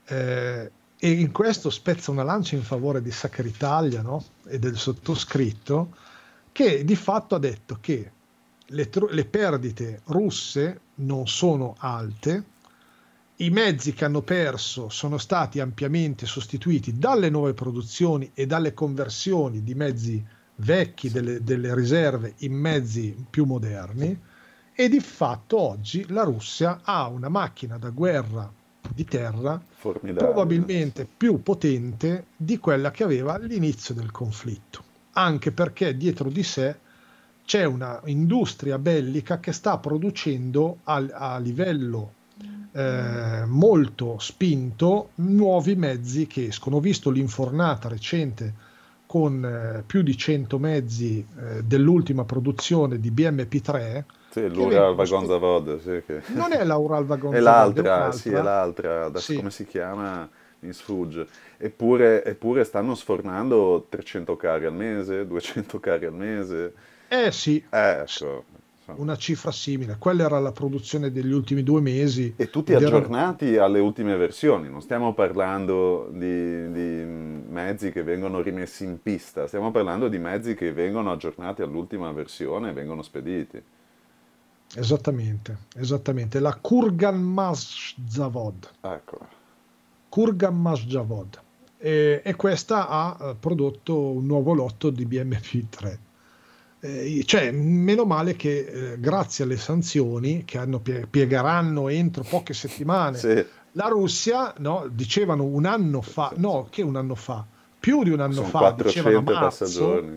eh, e in questo spezza una lancia in favore di Sacritalia no? e del sottoscritto, che di fatto ha detto che le, tru- le perdite russe non sono alte, i mezzi che hanno perso sono stati ampiamente sostituiti dalle nuove produzioni e dalle conversioni di mezzi vecchi, delle, delle riserve in mezzi più moderni e di fatto oggi la Russia ha una macchina da guerra di terra Formidabile. probabilmente più potente di quella che aveva all'inizio del conflitto, anche perché dietro di sé c'è una industria bellica che sta producendo a, a livello eh, molto spinto nuovi mezzi che escono. visto l'infornata recente con eh, più di 100 mezzi eh, dell'ultima produzione di BMP3. Sì, l'Ural Vagon Zavod. Sì, che... Non è l'Ural Vagon Zavod. È l'altra, è sì, è l'altra, da sì. come si chiama in Sfugge. Eppure, eppure stanno sfornando 300 carri al mese, 200 carri al mese. Eh sì. Eh, ecco una cifra simile. Quella era la produzione degli ultimi due mesi. E tutti aggiornati era... alle ultime versioni, non stiamo parlando di, di, mezzi che vengono rimessi in pista, stiamo parlando di mezzi che vengono aggiornati all'ultima versione e vengono spediti. Esattamente, esattamente. La Kurgan Mazavod. Ecco. Kurgan Mazavod. E, e questa ha eh, prodotto un nuovo lotto di BMP3 eh, cioè, meno male che eh, grazie alle sanzioni che hanno, piegheranno entro poche settimane sì. la Russia, no, dicevano un anno fa, no, che un anno fa, più di un anno Sono fa, dicevano a marzo, sì.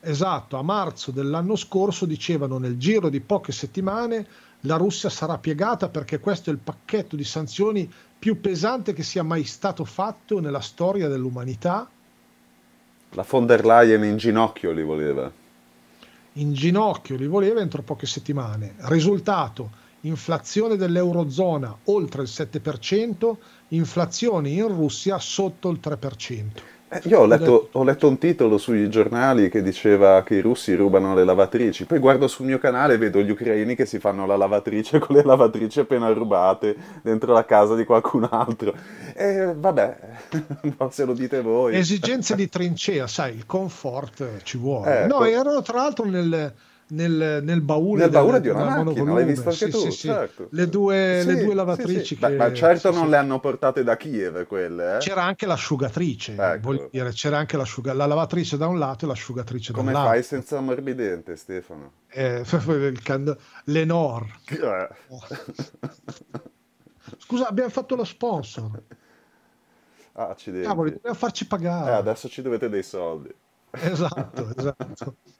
esatto, a marzo dell'anno scorso dicevano nel giro di poche settimane la Russia sarà piegata perché questo è il pacchetto di sanzioni più pesante che sia mai stato fatto nella storia dell'umanità. La von der Leyen in ginocchio li voleva in ginocchio li voleva entro poche settimane. Risultato, inflazione dell'Eurozona oltre il 7%, inflazione in Russia sotto il 3%. Eh, io ho letto, ho letto, un titolo sui giornali che diceva che i russi rubano le lavatrici, poi guardo sul mio canale e vedo gli ucraini che si fanno la lavatrice con le lavatrici appena rubate dentro la casa di qualcun altro. E vabbè, se lo dite voi. Esigenze di trincea, sai, il comfort ci vuole. Ecco. No, erano tra l'altro nel, nel, nel baule, nel baule del, di una macchina, l'hai visto anche sì, tu, sì, sì. Certo. Le, due, le due lavatrici che... Beh, ma certo non le hanno portate da Kiev quelle, eh? C'era anche l'asciugatrice, ecco. dire, c'era anche la lavatrice da un lato e l'asciugatrice Come dall'altro. Come fai senza ammorbidente, Stefano? Eh, can... Lenor. Eh. Scusa, abbiamo fatto lo sponsor. Ah, accidenti. Cavoli, dobbiamo farci pagare. Eh, adesso ci dovete dei soldi. Esatto, esatto.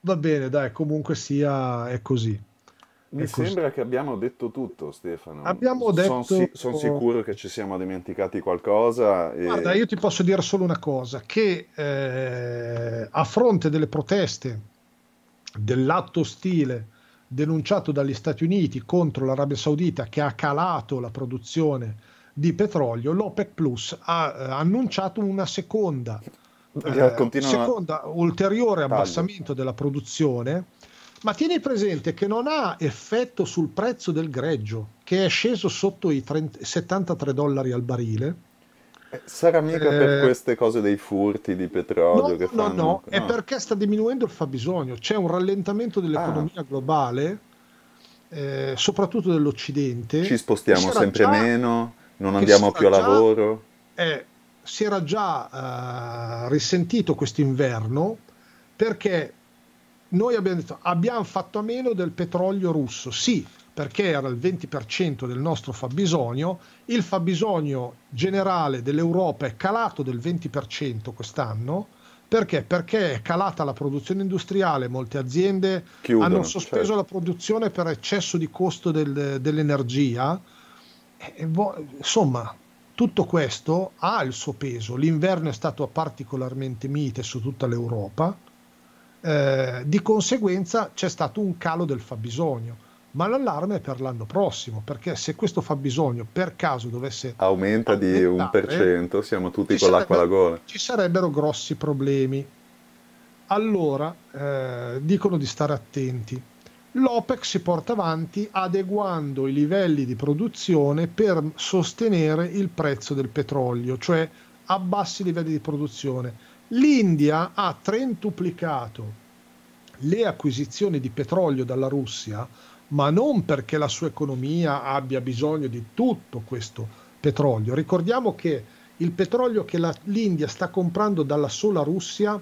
va bene, dai, comunque sia, è così. Mi è sembra così. che abbiamo detto tutto, Stefano. Abbiamo detto... Sono si- son sicuro che ci siamo dimenticati qualcosa. E... Guarda, io ti posso dire solo una cosa, che eh, a fronte delle proteste dell'atto ostile denunciato dagli Stati Uniti contro l'Arabia Saudita che ha calato la produzione di petrolio, l'OPEC Plus ha eh, annunciato una seconda eh, seconda, ulteriore abbassamento della produzione, ma tieni presente che non ha effetto sul prezzo del greggio, che è sceso sotto i 30, 73 dollari al barile. Eh, sarà mica eh, per queste cose dei furti di petrolio no, che fanno... No, no, è no. perché sta diminuendo il fabbisogno, c'è un rallentamento dell'economia ah. globale, eh, soprattutto dell'Occidente. Ci spostiamo sempre già, meno, non andiamo più a lavoro. eh, si era già eh, risentito quest'inverno perché noi abbiamo detto abbiamo fatto a meno del petrolio russo, sì, perché era il 20% del nostro fabbisogno, il fabbisogno generale dell'Europa è calato del 20% quest'anno, perché? Perché è calata la produzione industriale, molte aziende Chiudono, hanno sospeso cioè. la produzione per eccesso di costo del, dell'energia, e, insomma tutto questo ha il suo peso, l'inverno è stato particolarmente mite su tutta l'Europa, eh, di conseguenza c'è stato un calo del fabbisogno, ma l'allarme è per l'anno prossimo, perché se questo fabbisogno per caso dovesse... Aumenta di un per cento, siamo tutti con l'acqua alla gola. Ci sarebbero grossi problemi. Allora, eh, dicono di stare attenti l'OPEC si porta avanti adeguando i livelli di produzione per sostenere il prezzo del petrolio, cioè a bassi livelli di produzione. L'India ha trentuplicato le acquisizioni di petrolio dalla Russia, ma non perché la sua economia abbia bisogno di tutto questo petrolio. Ricordiamo che il petrolio che la, l'India sta comprando dalla sola Russia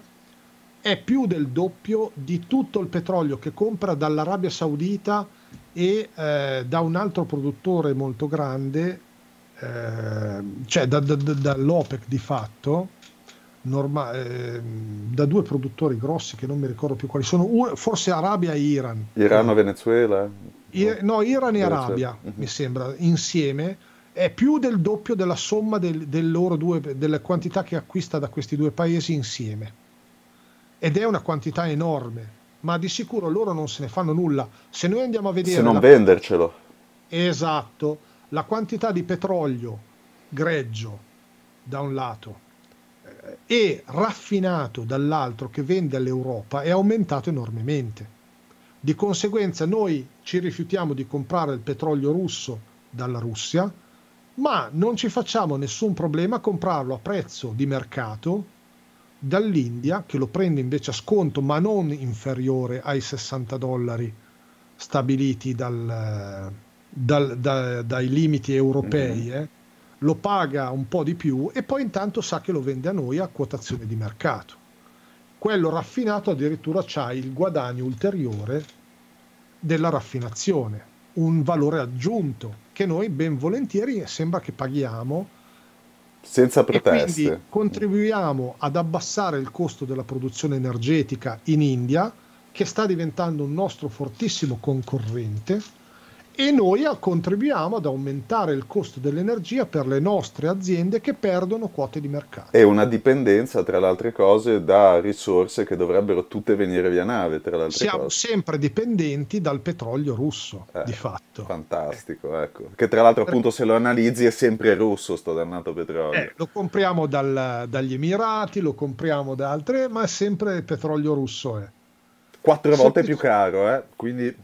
è più del doppio di tutto il petrolio che compra dall'Arabia Saudita e eh, da un altro produttore molto grande, eh, cioè da, da, da, dall'OPEC di fatto, norma- eh, da due produttori grossi che non mi ricordo più quali sono, forse Arabia e Iran. Iran o Venezuela? I, no, Iran e Arabia, uh-huh. mi sembra, insieme è più del doppio della somma del, del due, delle quantità che acquista da questi due paesi insieme ed è una quantità enorme, ma di sicuro loro non se ne fanno nulla. Se noi andiamo a vedere... Se non la... vendercelo. Esatto, la quantità di petrolio greggio da un lato eh, e raffinato dall'altro che vende all'Europa è aumentato enormemente. Di conseguenza noi ci rifiutiamo di comprare il petrolio russo dalla Russia, ma non ci facciamo nessun problema a comprarlo a prezzo di mercato dall'India che lo prende invece a sconto ma non inferiore ai 60 dollari stabiliti dal, dal, da, dai limiti europei, mhm. eh. lo paga un po' di più e poi intanto sa che lo vende a noi a quotazione di mercato. Quello raffinato addirittura ha il guadagno ulteriore della raffinazione, un valore aggiunto che noi ben volentieri sembra che paghiamo senza pretesti. quindi contribuiamo ad abbassare il costo della produzione energetica in India, che sta diventando un nostro fortissimo concorrente e noi contribuiamo ad aumentare il costo dell'energia per le nostre aziende che perdono quote di mercato. È una dipendenza, tra le altre cose, da risorse che dovrebbero tutte venire via nave, tra le altre Siamo cose. Siamo sempre dipendenti dal petrolio russo, eh, di fatto. Fantastico, ecco. Che tra l'altro appunto se lo analizzi è sempre russo sto dannato petrolio. Eh, lo compriamo dal, dagli Emirati, lo compriamo da altre, ma è sempre petrolio russo. Eh. Quattro volte sempre... più caro, eh? quindi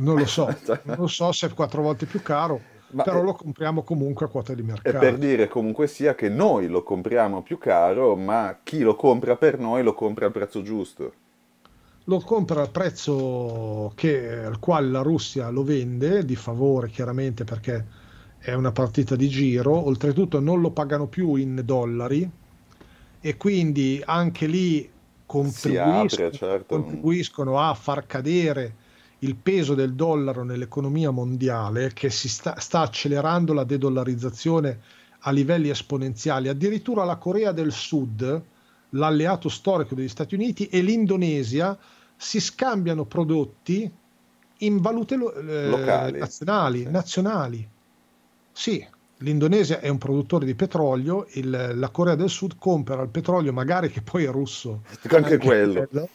non lo so, cioè. non lo so se è quattro volte più caro, Ma però è... lo compriamo comunque a quota di mercato. E per dire comunque sia che noi lo compriamo più caro, ma chi lo compra per noi lo compra al prezzo giusto. Lo compra al prezzo che, al quale la Russia lo vende, di favore chiaramente perché è una partita di giro, oltretutto non lo pagano più in dollari e quindi anche lì contribuiscono, apre, certo. contribuiscono a far cadere il peso del dollaro nell'economia mondiale che si sta, sta accelerando la dedollarizzazione a livelli esponenziali. Addirittura la Corea del Sud, l'alleato storico degli Stati Uniti, e l'Indonesia si scambiano prodotti in valute eh, nazionali, sì. nazionali. Sì, l'Indonesia è un produttore di petrolio, il, la Corea del Sud compra il petrolio magari che poi è russo. Anche, anche quello. quello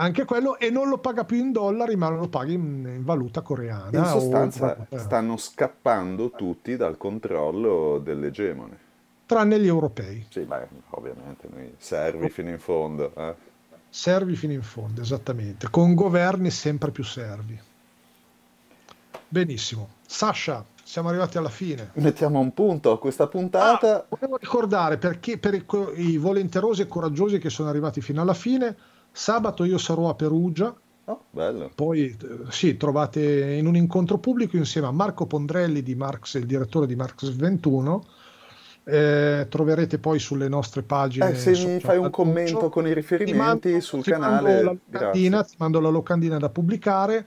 anche quello e non lo paga più in dollari ma lo paga in, in valuta coreana. In sostanza o... stanno scappando tutti dal controllo dell'egemone. Tranne gli europei. Sì, ma ovviamente noi servi oh. fino in fondo. Eh. Servi fino in fondo, esattamente, con governi sempre più servi. Benissimo. Sasha, siamo arrivati alla fine. Mettiamo un punto a questa puntata. Ah, volevo ricordare perché per i, i volenterosi e coraggiosi che sono arrivati fino alla fine Sabato io sarò a Perugia. Oh, bello. Poi eh, sì, trovate in un incontro pubblico insieme a Marco Pondrelli di Marx, il direttore di Marx 21. Eh, troverete poi sulle nostre pagine. Eh, se mi fai un commento con i riferimenti mando, sul canale, mando locandina, ti mando la locandina da pubblicare.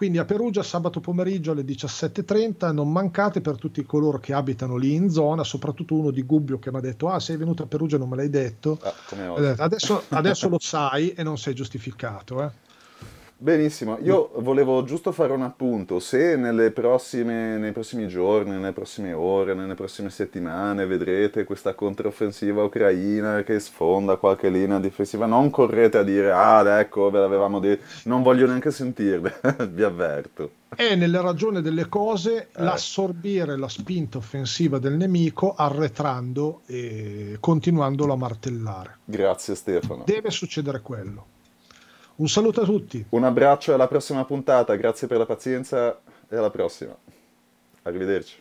Quindi a Perugia sabato pomeriggio alle 17.30 non mancate per tutti coloro che abitano lì in zona, soprattutto uno di Gubbio che mi ha detto ah sei venuto a Perugia e non me l'hai detto, ah, eh, adesso, adesso lo sai e non sei giustificato. Eh. Benissimo, io mm. volevo giusto fare un appunto, se prossime, nei prossimi giorni, nelle prossime ore, nelle prossime settimane vedrete questa controffensiva ucraina che sfonda qualche linea difensiva, non correte a dire ah ecco ve l'avevamo detto, non voglio neanche sentirvi, vi avverto. È nella ragione delle cose eh. l'assorbire la spinta offensiva del nemico arretrando e continuandolo a martellare. Grazie Stefano. Deve succedere quello. Un saluto a tutti. Un abbraccio e alla prossima puntata, grazie per la pazienza e alla prossima. Arrivederci.